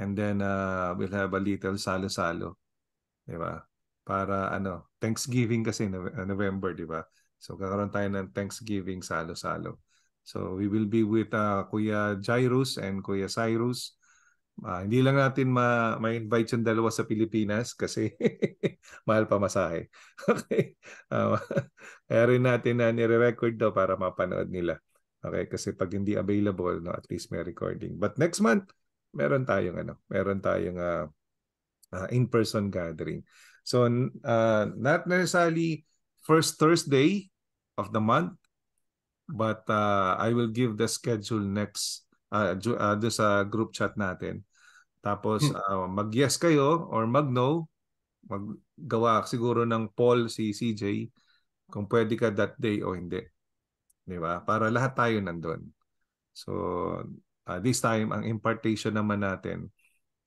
and then uh, we'll have a little salo-salo. Di ba? Para ano, Thanksgiving kasi uh, November, di ba? So kakaroon tayo ng Thanksgiving salo-salo. So we will be with uh, Kuya Jairus and Kuya Cyrus Uh, hindi lang natin ma- ma-invite yung dalawa sa Pilipinas kasi mahal pa masahe. okay. Uh, kaya rin natin na uh, nire-record daw para mapanood nila. Okay, kasi pag hindi available, no, at least may recording. But next month, meron tayong ano, meron tayong uh, uh, in-person gathering. So uh, not necessarily first Thursday of the month, but uh, I will give the schedule next uh, ah, uh, ah, doon sa group chat natin. Tapos uh, mag-yes kayo or mag-no, maggawa siguro ng poll si CJ kung pwede ka that day o hindi. 'Di ba? Para lahat tayo nandoon. So uh, this time ang impartation naman natin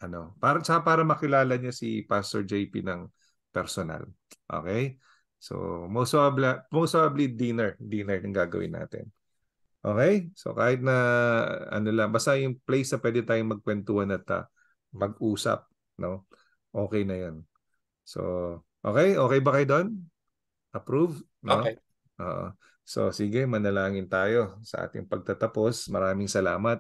ano, para sa para makilala niya si Pastor JP ng personal. Okay? So most probably most probably dinner, dinner ang gagawin natin. Okay? So kahit na ano lang, basta yung place na pwede tayong magkwentuhan at uh, mag-usap, no? Okay na 'yan. So, okay? Okay ba kayo doon? Approve? No? Okay. Uh, so sige, manalangin tayo sa ating pagtatapos. Maraming salamat.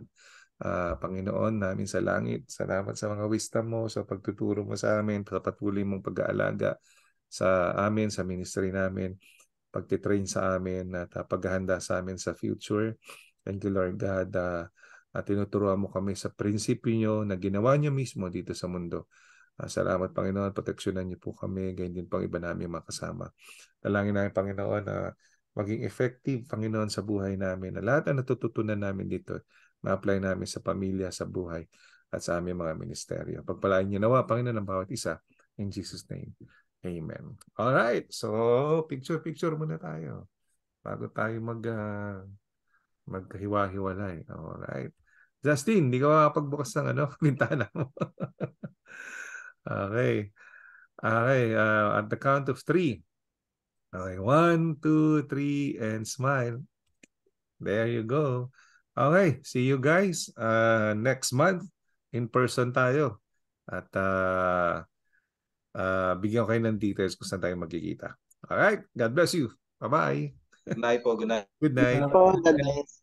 Uh, Panginoon namin sa langit, salamat sa mga wisdom mo, sa pagtuturo mo sa amin, sa patuloy mong pag-aalaga sa amin, sa ministry namin pagtitrain sa amin at uh, paghahanda sa amin sa future. Thank you Lord God uh, at tinuturuan mo kami sa prinsipyo nyo na ginawa nyo mismo dito sa mundo. Uh, salamat Panginoon, proteksyonan niyo po kami, ganyan din pang iba namin mga kasama. Dalangin namin Panginoon na uh, maging effective Panginoon sa buhay namin na lahat ang natututunan namin dito ma-apply namin sa pamilya, sa buhay at sa aming mga ministeryo. Pagpalaan niyo nawa Panginoon ang bawat isa in Jesus name. Amen. All right. So, picture-picture muna tayo bago tayo mag uh, maghiwa-hiwalay. All right. Justin, hindi ka makapagbukas ng ano, bintana mo. okay. Okay, uh, at the count of three. Okay, one, two, three, and smile. There you go. Okay, see you guys uh, next month. In person tayo. At uh, uh, bigyan ko kayo ng details kung saan tayo magkikita. Alright, God bless you. Bye-bye. Good night po, good night. Good night. Good night.